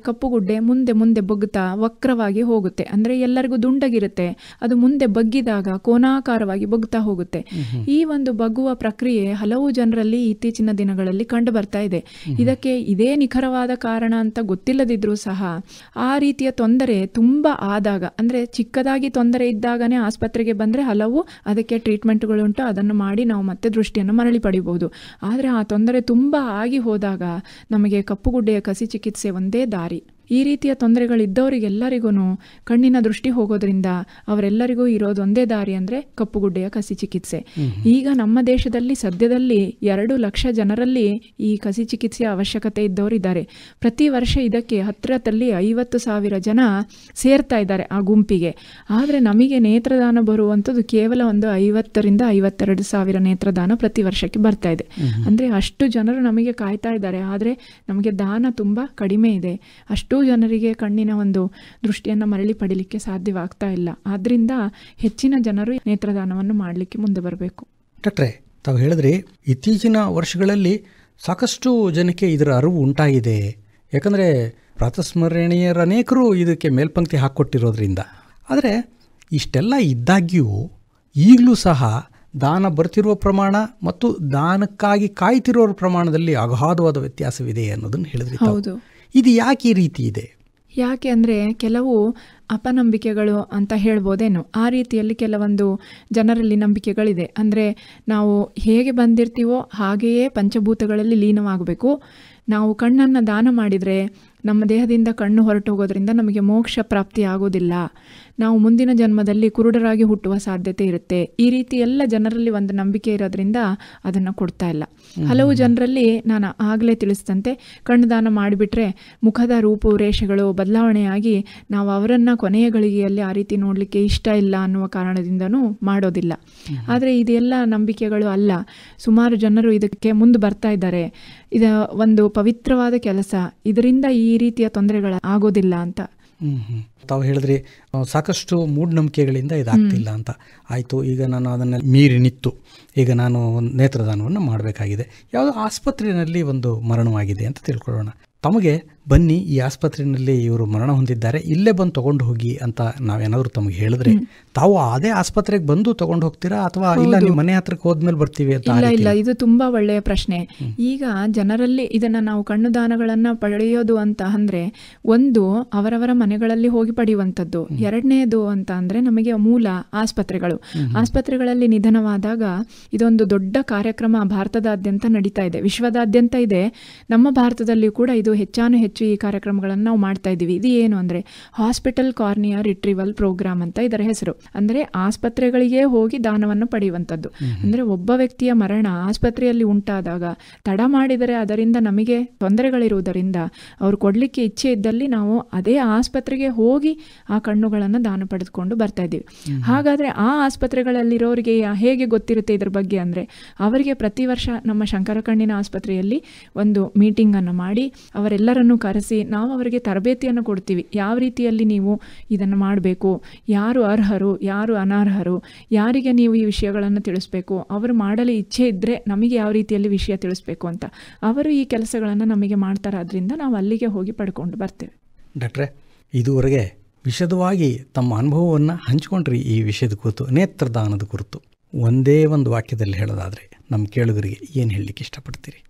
ಕಪ್ಪು ಗುಡ್ಡೆ ಮುಂದೆ ಮುಂದೆ ಬಗ್ಗುತ್ತಾ ವಕ್ರವಾಗಿ ಹೋಗುತ್ತೆ ಅಂದ್ರೆ ಎಲ್ಲರಿಗೂ ದುಂಡಗಿರುತ್ತೆ ಅದು ಮುಂದೆ ಬಗ್ಗಿದಾಗ ಕೋನಾಕಾರವಾಗಿ ಬೊಗ್ತಾ ಹೋಗುತ್ತೆ ಈ ಒಂದು ಬಗ್ಗುವ ಪ್ರಕ್ರಿಯೆ ಹಲವು ಜನರಲ್ಲಿ ಇತ್ತೀಚಿನ ದಿನಗಳಲ್ಲಿ ಕಂಡು ಬರ್ತಾ ಇದೆ ಇದಕ್ಕೆ ಇದೇ ನಿಖರವಾದ ಕಾರಣ ಅಂತ ಗೊತ್ತಿಲ್ಲದಿದ್ರೂ ಸಹ ಆ ರೀತಿಯ ತೊಂದರೆ ತುಂಬಾ ಆದಾಗ ಅಂದ್ರೆ ಚಿಕ್ಕದಾಗಿ ತೊಂದರೆ ಇದ್ದಾಗನೇ ಆಸ್ಪತ್ರೆಗೆ ಬಂದರೆ ಹಲವು ಅದಕ್ಕೆ ಟ್ರೀಟ್ಮೆಂಟ್ಗಳುಂಟು ಅದನ್ನು ಮಾಡಿ ನಾವು ಮತ್ತೆ ದೃಷ್ಟಿಯನ್ನು ಮರಳಿ ಪಡಿಬೋದು ಆದರೆ ಆ ತೊಂದರೆ ತುಂಬ ಆಗಿ ಹೋದಾಗ ನಮಗೆ ಕಪ್ಪುಗುಡ್ಡೆಯ ಕಸಿ ಚಿಕಿತ್ಸೆ ಒಂದೇ ದಾರಿ ಈ ರೀತಿಯ ತೊಂದರೆಗಳಿದ್ದವರಿಗೆಲ್ಲರಿಗೂ ಕಣ್ಣಿನ ದೃಷ್ಟಿ ಹೋಗೋದ್ರಿಂದ ಅವರೆಲ್ಲರಿಗೂ ಇರೋದೊಂದೇ ದಾರಿ ಅಂದರೆ ಕಪ್ಪುಗುಡ್ಡೆಯ ಕಸಿ ಚಿಕಿತ್ಸೆ ಈಗ ನಮ್ಮ ದೇಶದಲ್ಲಿ ಸದ್ಯದಲ್ಲಿ ಎರಡು ಲಕ್ಷ ಜನರಲ್ಲಿ ಈ ಕಸಿ ಚಿಕಿತ್ಸೆಯ ಅವಶ್ಯಕತೆ ಇದ್ದವರಿದ್ದಾರೆ ಪ್ರತಿ ವರ್ಷ ಇದಕ್ಕೆ ಹತ್ತಿರದಲ್ಲಿ ಐವತ್ತು ಸಾವಿರ ಜನ ಸೇರ್ತಾ ಇದ್ದಾರೆ ಆ ಗುಂಪಿಗೆ ಆದರೆ ನಮಗೆ ನೇತ್ರದಾನ ಬರುವಂಥದ್ದು ಕೇವಲ ಒಂದು ಐವತ್ತರಿಂದ ಐವತ್ತೆರಡು ಸಾವಿರ ನೇತ್ರದಾನ ಪ್ರತಿ ವರ್ಷಕ್ಕೆ ಬರ್ತಾ ಇದೆ ಅಂದರೆ ಅಷ್ಟು ಜನರು ನಮಗೆ ಕಾಯ್ತಾ ಇದ್ದಾರೆ ಆದರೆ ನಮಗೆ ದಾನ ತುಂಬ ಕಡಿಮೆ ಇದೆ ಅಷ್ಟು ಜನರಿಗೆ ಕಣ್ಣಿನ ಒಂದು ದೃಷ್ಟಿಯನ್ನು ಮರಳಿ ಪಡೀಲಿಕ್ಕೆ ಸಾಧ್ಯವಾಗ್ತಾ ಇಲ್ಲ ಆದ್ರಿಂದ ಹೆಚ್ಚಿನ ಜನರು ನೇತ್ರದಾನವನ್ನು ಮಾಡಲಿಕ್ಕೆ ಮುಂದೆ ಬರಬೇಕು ಡಾಕ್ಟ್ರೆ ತಾವು ಹೇಳಿದ್ರಿ ಇತ್ತೀಚಿನ ವರ್ಷಗಳಲ್ಲಿ ಸಾಕಷ್ಟು ಜನಕ್ಕೆ ಇದರ ಅರಿವು ಉಂಟಾಗಿದೆ ಯಾಕಂದರೆ ಪ್ರಾತಸ್ಮರಣೀಯರ ಅನೇಕರು ಇದಕ್ಕೆ ಮೇಲ್ಪಂಕ್ತಿ ಹಾಕ್ಕೊಟ್ಟಿರೋದ್ರಿಂದ ಆದರೆ ಇಷ್ಟೆಲ್ಲ ಇದ್ದಾಗ್ಯೂ ಈಗಲೂ ಸಹ ದಾನ ಬರ್ತಿರುವ ಪ್ರಮಾಣ ಮತ್ತು ದಾನಕ್ಕಾಗಿ ಕಾಯ್ತಿರೋ ಪ್ರಮಾಣದಲ್ಲಿ ಅಗಾಧವಾದ ವ್ಯತ್ಯಾಸವಿದೆ ಅನ್ನೋದನ್ನು ಹೇಳಿದ್ರಿ ಹೌದು ಇದು ಯಾಕೆ ಈ ರೀತಿ ಇದೆ ಯಾಕೆ ಅಂದರೆ ಕೆಲವು ಅಪನಂಬಿಕೆಗಳು ಅಂತ ಹೇಳ್ಬೋದೇನು ಆ ರೀತಿಯಲ್ಲಿ ಕೆಲವೊಂದು ಜನರಲ್ಲಿ ನಂಬಿಕೆಗಳಿದೆ ಅಂದರೆ ನಾವು ಹೇಗೆ ಬಂದಿರ್ತೀವೋ ಹಾಗೆಯೇ ಪಂಚಭೂತಗಳಲ್ಲಿ ಲೀನವಾಗಬೇಕು ನಾವು ಕಣ್ಣನ್ನು ದಾನ ಮಾಡಿದರೆ ನಮ್ಮ ದೇಹದಿಂದ ಕಣ್ಣು ಹೊರಟು ಹೋಗೋದ್ರಿಂದ ನಮಗೆ ಮೋಕ್ಷ ಪ್ರಾಪ್ತಿ ಆಗೋದಿಲ್ಲ ನಾವು ಮುಂದಿನ ಜನ್ಮದಲ್ಲಿ ಕುರುಡರಾಗಿ ಹುಟ್ಟುವ ಸಾಧ್ಯತೆ ಇರುತ್ತೆ ಈ ರೀತಿ ಎಲ್ಲ ಜನರಲ್ಲಿ ಒಂದು ನಂಬಿಕೆ ಇರೋದ್ರಿಂದ ಅದನ್ನು ಕೊಡ್ತಾ ಇಲ್ಲ ಹಲವು ಜನರಲ್ಲಿ ನಾನು ಆಗಲೇ ತಿಳಿಸಿದಂತೆ ಕಣ್ಣುದಾನ ಮಾಡಿಬಿಟ್ರೆ ಮುಖದ ರೂಪು ರೇಷೆಗಳು ಬದಲಾವಣೆಯಾಗಿ ನಾವು ಅವರನ್ನು ಕೊನೆಯ ಗಳಿಗೆಯಲ್ಲಿ ಆ ರೀತಿ ನೋಡಲಿಕ್ಕೆ ಇಷ್ಟ ಇಲ್ಲ ಅನ್ನುವ ಕಾರಣದಿಂದನೂ ಮಾಡೋದಿಲ್ಲ ಆದರೆ ಇದೆಲ್ಲ ನಂಬಿಕೆಗಳು ಅಲ್ಲ ಸುಮಾರು ಜನರು ಇದಕ್ಕೆ ಮುಂದೆ ಬರ್ತಾ ಇದ್ದಾರೆ ಇದು ಒಂದು ಪವಿತ್ರವಾದ ಕೆಲಸ ಇದರಿಂದ ಈ ರೀತಿಯ ತೊಂದರೆಗಳ ಆಗೋದಿಲ್ಲ ಅಂತ ತಾವು ಹೇಳಿದ್ರಿ ಸಾಕಷ್ಟು ಮೂಢನಂಬಿಕೆಗಳಿಂದ ಇದಾಗ್ತಿಲ್ಲ ಅಂತ ಆಯಿತು ಈಗ ನಾನು ಅದನ್ನು ಮೀರಿ ನಿತ್ತು ಈಗ ನಾನು ನೇತ್ರದಾನವನ್ನು ಮಾಡಬೇಕಾಗಿದೆ ಯಾವುದೋ ಆಸ್ಪತ್ರೆಯಲ್ಲಿ ಒಂದು ಮರಣವಾಗಿದೆ ಅಂತ ತಿಳ್ಕೊಳ್ಳೋಣ ತಮಗೆ ಬನ್ನಿ ಈ ಆಸ್ಪತ್ರೆಯಲ್ಲಿ ಇವರು ಮರಣ ಹೊಂದಿದ್ದಾರೆ ಇಲ್ಲೇ ಬಂದು ತಗೊಂಡು ಹೋಗಿ ಅಂತ ನಾವೇನಾದರೂ ತಮಗೆ ಹೇಳಿದ್ರೆ ತಾವು ಅದೇ ಆಸ್ಪತ್ರೆಗೆ ಬಂದು ತಗೊಂಡು ಹೋಗ್ತೀರಾ ಅಥವಾ ಇಲ್ಲ ನಿಮ್ಮ ಮನೆ ಹತ್ರಕ್ಕೆ ಹೋದ್ಮೇಲೆ ಬರ್ತೀವಿ ಅಂತ ಇಲ್ಲ ಇಲ್ಲ ಇದು ತುಂಬಾ ಒಳ್ಳೆಯ ಪ್ರಶ್ನೆ ಈಗ ಜನರಲ್ಲಿ ಇದನ್ನ ನಾವು ಕಣ್ಣು ದಾನಗಳನ್ನ ಪಡೆಯೋದು ಅಂತ ಅಂದ್ರೆ ಒಂದು ಅವರವರ ಮನೆಗಳಲ್ಲಿ ಹೋಗಿ ಪಡೆಯುವಂಥದ್ದು ಎರಡನೇದು ಅಂತ ಅಂದ್ರೆ ನಮಗೆ ಮೂಲ ಆಸ್ಪತ್ರೆಗಳು ಆಸ್ಪತ್ರೆಗಳಲ್ಲಿ ನಿಧನವಾದಾಗ ಇದೊಂದು ದೊಡ್ಡ ಕಾರ್ಯಕ್ರಮ ಭಾರತದಾದ್ಯಂತ ನಡೀತಾ ಇದೆ ವಿಶ್ವದಾದ್ಯಂತ ಇದೆ ನಮ್ಮ ಭಾರತದಲ್ಲಿ ಕೂಡ ಇದು ಹೆಚ್ಚಾನು ಹೆಚ್ಚು ಹೆಚ್ಚು ಈ ಕಾರ್ಯಕ್ರಮಗಳನ್ನು ನಾವು ಮಾಡ್ತಾ ಇದ್ದೀವಿ ಇದು ಏನು ಅಂದರೆ ಹಾಸ್ಪಿಟಲ್ ಕಾರ್ನಿಯಾ ರಿಟ್ರಿವಲ್ ಪ್ರೋಗ್ರಾಮ್ ಅಂತ ಇದರ ಹೆಸರು ಅಂದರೆ ಆಸ್ಪತ್ರೆಗಳಿಗೆ ಹೋಗಿ ದಾನವನ್ನು ಪಡೆಯುವಂಥದ್ದು ಅಂದರೆ ಒಬ್ಬ ವ್ಯಕ್ತಿಯ ಮರಣ ಆಸ್ಪತ್ರೆಯಲ್ಲಿ ಉಂಟಾದಾಗ ತಡ ಮಾಡಿದರೆ ಅದರಿಂದ ನಮಗೆ ತೊಂದರೆಗಳಿರುವುದರಿಂದ ಅವರು ಕೊಡಲಿಕ್ಕೆ ಇಚ್ಛೆ ಇದ್ದಲ್ಲಿ ನಾವು ಅದೇ ಆಸ್ಪತ್ರೆಗೆ ಹೋಗಿ ಆ ಕಣ್ಣುಗಳನ್ನು ದಾನ ಪಡೆದುಕೊಂಡು ಬರ್ತಾ ಇದ್ದೀವಿ ಹಾಗಾದರೆ ಆ ಆಸ್ಪತ್ರೆಗಳಲ್ಲಿರೋರಿಗೆ ಹೇಗೆ ಗೊತ್ತಿರುತ್ತೆ ಇದರ ಬಗ್ಗೆ ಅಂದರೆ ಅವರಿಗೆ ಪ್ರತಿ ವರ್ಷ ನಮ್ಮ ಶಂಕರ ಕಣ್ಣಿನ ಆಸ್ಪತ್ರೆಯಲ್ಲಿ ಒಂದು ಮೀಟಿಂಗನ್ನು ಮಾಡಿ ಅವರೆಲ್ಲರನ್ನು ಕರೆಸಿ ನಾವು ಅವರಿಗೆ ತರಬೇತಿಯನ್ನು ಕೊಡ್ತೀವಿ ಯಾವ ರೀತಿಯಲ್ಲಿ ನೀವು ಇದನ್ನು ಮಾಡಬೇಕು ಯಾರು ಅರ್ಹರು ಯಾರು ಅನರ್ಹರು ಯಾರಿಗೆ ನೀವು ಈ ವಿಷಯಗಳನ್ನು ತಿಳಿಸ್ಬೇಕು ಅವರು ಮಾಡಲು ಇಚ್ಛೆ ಇದ್ದರೆ ನಮಗೆ ಯಾವ ರೀತಿಯಲ್ಲಿ ವಿಷಯ ತಿಳಿಸ್ಬೇಕು ಅಂತ ಅವರು ಈ ಕೆಲಸಗಳನ್ನು ನಮಗೆ ಮಾಡ್ತಾರಾದ್ರಿಂದ ನಾವು ಅಲ್ಲಿಗೆ ಹೋಗಿ ಪಡ್ಕೊಂಡು ಬರ್ತೇವೆ ಡಾಕ್ಟ್ರೆ ಇದುವರೆಗೆ ವಿಷದವಾಗಿ ತಮ್ಮ ಅನುಭವವನ್ನು ಹಂಚಿಕೊಂಡ್ರಿ ಈ ವಿಷಯದ ಕುರಿತು ನೇತ್ರದಾನದ ಕುರಿತು ಒಂದೇ ಒಂದು ವಾಕ್ಯದಲ್ಲಿ ಹೇಳೋದಾದರೆ ನಮ್ಮ ಕೇಳುಗರಿಗೆ ಏನು ಹೇಳಲಿಕ್ಕೆ ಇಷ್ಟಪಡ್ತೀರಿ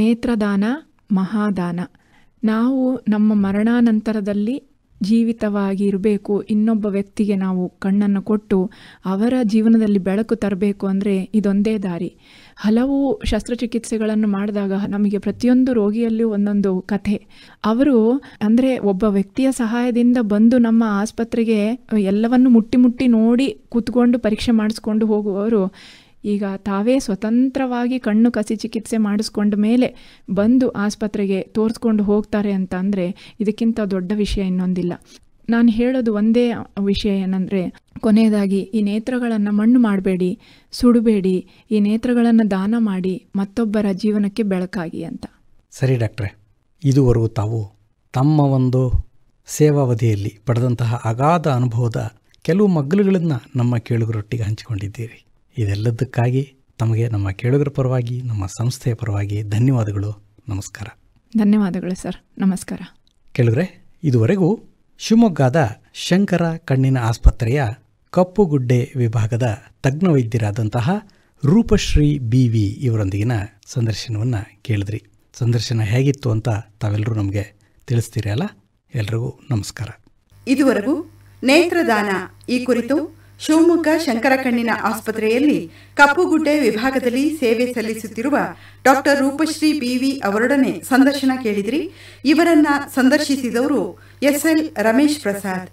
ನೇತ್ರದಾನ ಮಹಾದಾನ ನಾವು ನಮ್ಮ ಮರಣಾನಂತರದಲ್ಲಿ ಜೀವಿತವಾಗಿ ಇರಬೇಕು ಇನ್ನೊಬ್ಬ ವ್ಯಕ್ತಿಗೆ ನಾವು ಕಣ್ಣನ್ನು ಕೊಟ್ಟು ಅವರ ಜೀವನದಲ್ಲಿ ಬೆಳಕು ತರಬೇಕು ಅಂದರೆ ಇದೊಂದೇ ದಾರಿ ಹಲವು ಶಸ್ತ್ರಚಿಕಿತ್ಸೆಗಳನ್ನು ಮಾಡಿದಾಗ ನಮಗೆ ಪ್ರತಿಯೊಂದು ರೋಗಿಯಲ್ಲೂ ಒಂದೊಂದು ಕಥೆ ಅವರು ಅಂದರೆ ಒಬ್ಬ ವ್ಯಕ್ತಿಯ ಸಹಾಯದಿಂದ ಬಂದು ನಮ್ಮ ಆಸ್ಪತ್ರೆಗೆ ಎಲ್ಲವನ್ನು ಮುಟ್ಟಿ ಮುಟ್ಟಿ ನೋಡಿ ಕೂತ್ಕೊಂಡು ಪರೀಕ್ಷೆ ಮಾಡಿಸ್ಕೊಂಡು ಹೋಗುವವರು ಈಗ ತಾವೇ ಸ್ವತಂತ್ರವಾಗಿ ಕಣ್ಣು ಕಸಿ ಚಿಕಿತ್ಸೆ ಮಾಡಿಸ್ಕೊಂಡ ಮೇಲೆ ಬಂದು ಆಸ್ಪತ್ರೆಗೆ ತೋರಿಸ್ಕೊಂಡು ಹೋಗ್ತಾರೆ ಅಂತ ಅಂದರೆ ಇದಕ್ಕಿಂತ ದೊಡ್ಡ ವಿಷಯ ಇನ್ನೊಂದಿಲ್ಲ ನಾನು ಹೇಳೋದು ಒಂದೇ ವಿಷಯ ಏನಂದರೆ ಕೊನೆಯದಾಗಿ ಈ ನೇತ್ರಗಳನ್ನು ಮಣ್ಣು ಮಾಡಬೇಡಿ ಸುಡಬೇಡಿ ಈ ನೇತ್ರಗಳನ್ನು ದಾನ ಮಾಡಿ ಮತ್ತೊಬ್ಬರ ಜೀವನಕ್ಕೆ ಬೆಳಕಾಗಿ ಅಂತ ಸರಿ ಡಾಕ್ಟ್ರೆ ಇದುವರೆಗೂ ತಾವು ತಮ್ಮ ಒಂದು ಸೇವಾವಧಿಯಲ್ಲಿ ಪಡೆದಂತಹ ಅಗಾಧ ಅನುಭವದ ಕೆಲವು ಮಗ್ಗಲುಗಳನ್ನು ನಮ್ಮ ಕೇಳುಗರೊಟ್ಟಿಗೆ ಹಂಚಿಕೊಂಡಿದ್ದೀರಿ ಇದೆಲ್ಲದಕ್ಕಾಗಿ ತಮಗೆ ನಮ್ಮ ಕೇಳುಗರ ಪರವಾಗಿ ನಮ್ಮ ಸಂಸ್ಥೆಯ ಪರವಾಗಿ ಧನ್ಯವಾದಗಳು ನಮಸ್ಕಾರ ಧನ್ಯವಾದಗಳು ಸರ್ ನಮಸ್ಕಾರ ಕೇಳಿದ್ರೆ ಇದುವರೆಗೂ ಶಿವಮೊಗ್ಗದ ಶಂಕರ ಕಣ್ಣಿನ ಆಸ್ಪತ್ರೆಯ ಕಪ್ಪುಗುಡ್ಡೆ ವಿಭಾಗದ ತಜ್ಞ ವೈದ್ಯರಾದಂತಹ ರೂಪಶ್ರೀ ಬಿ ವಿ ಇವರೊಂದಿಗಿನ ಸಂದರ್ಶನವನ್ನು ಕೇಳಿದ್ರಿ ಸಂದರ್ಶನ ಹೇಗಿತ್ತು ಅಂತ ತಾವೆಲ್ಲರೂ ನಮಗೆ ತಿಳಿಸ್ತೀರಲ್ಲ ಅಲ್ಲ ಎಲ್ರಿಗೂ ನಮಸ್ಕಾರ ಇದುವರೆಗೂ ನೇತ್ರದಾನ ಈ ಕುರಿತು ಶಿವಮೊಗ್ಗ ಶಂಕರಕಣ್ಣಿನ ಆಸ್ಪತ್ರೆಯಲ್ಲಿ ಕಪ್ಪುಗುಡ್ಡೆ ವಿಭಾಗದಲ್ಲಿ ಸೇವೆ ಸಲ್ಲಿಸುತ್ತಿರುವ ಡಾಕ್ಟರ್ ರೂಪಶ್ರೀ ಬಿವಿ ಅವರೊಡನೆ ಸಂದರ್ಶನ ಕೇಳಿದ್ರಿ ಇವರನ್ನ ಸಂದರ್ಶಿಸಿದವರು ಎಸ್ಎಲ್ ರಮೇಶ್ ಪ್ರಸಾದ್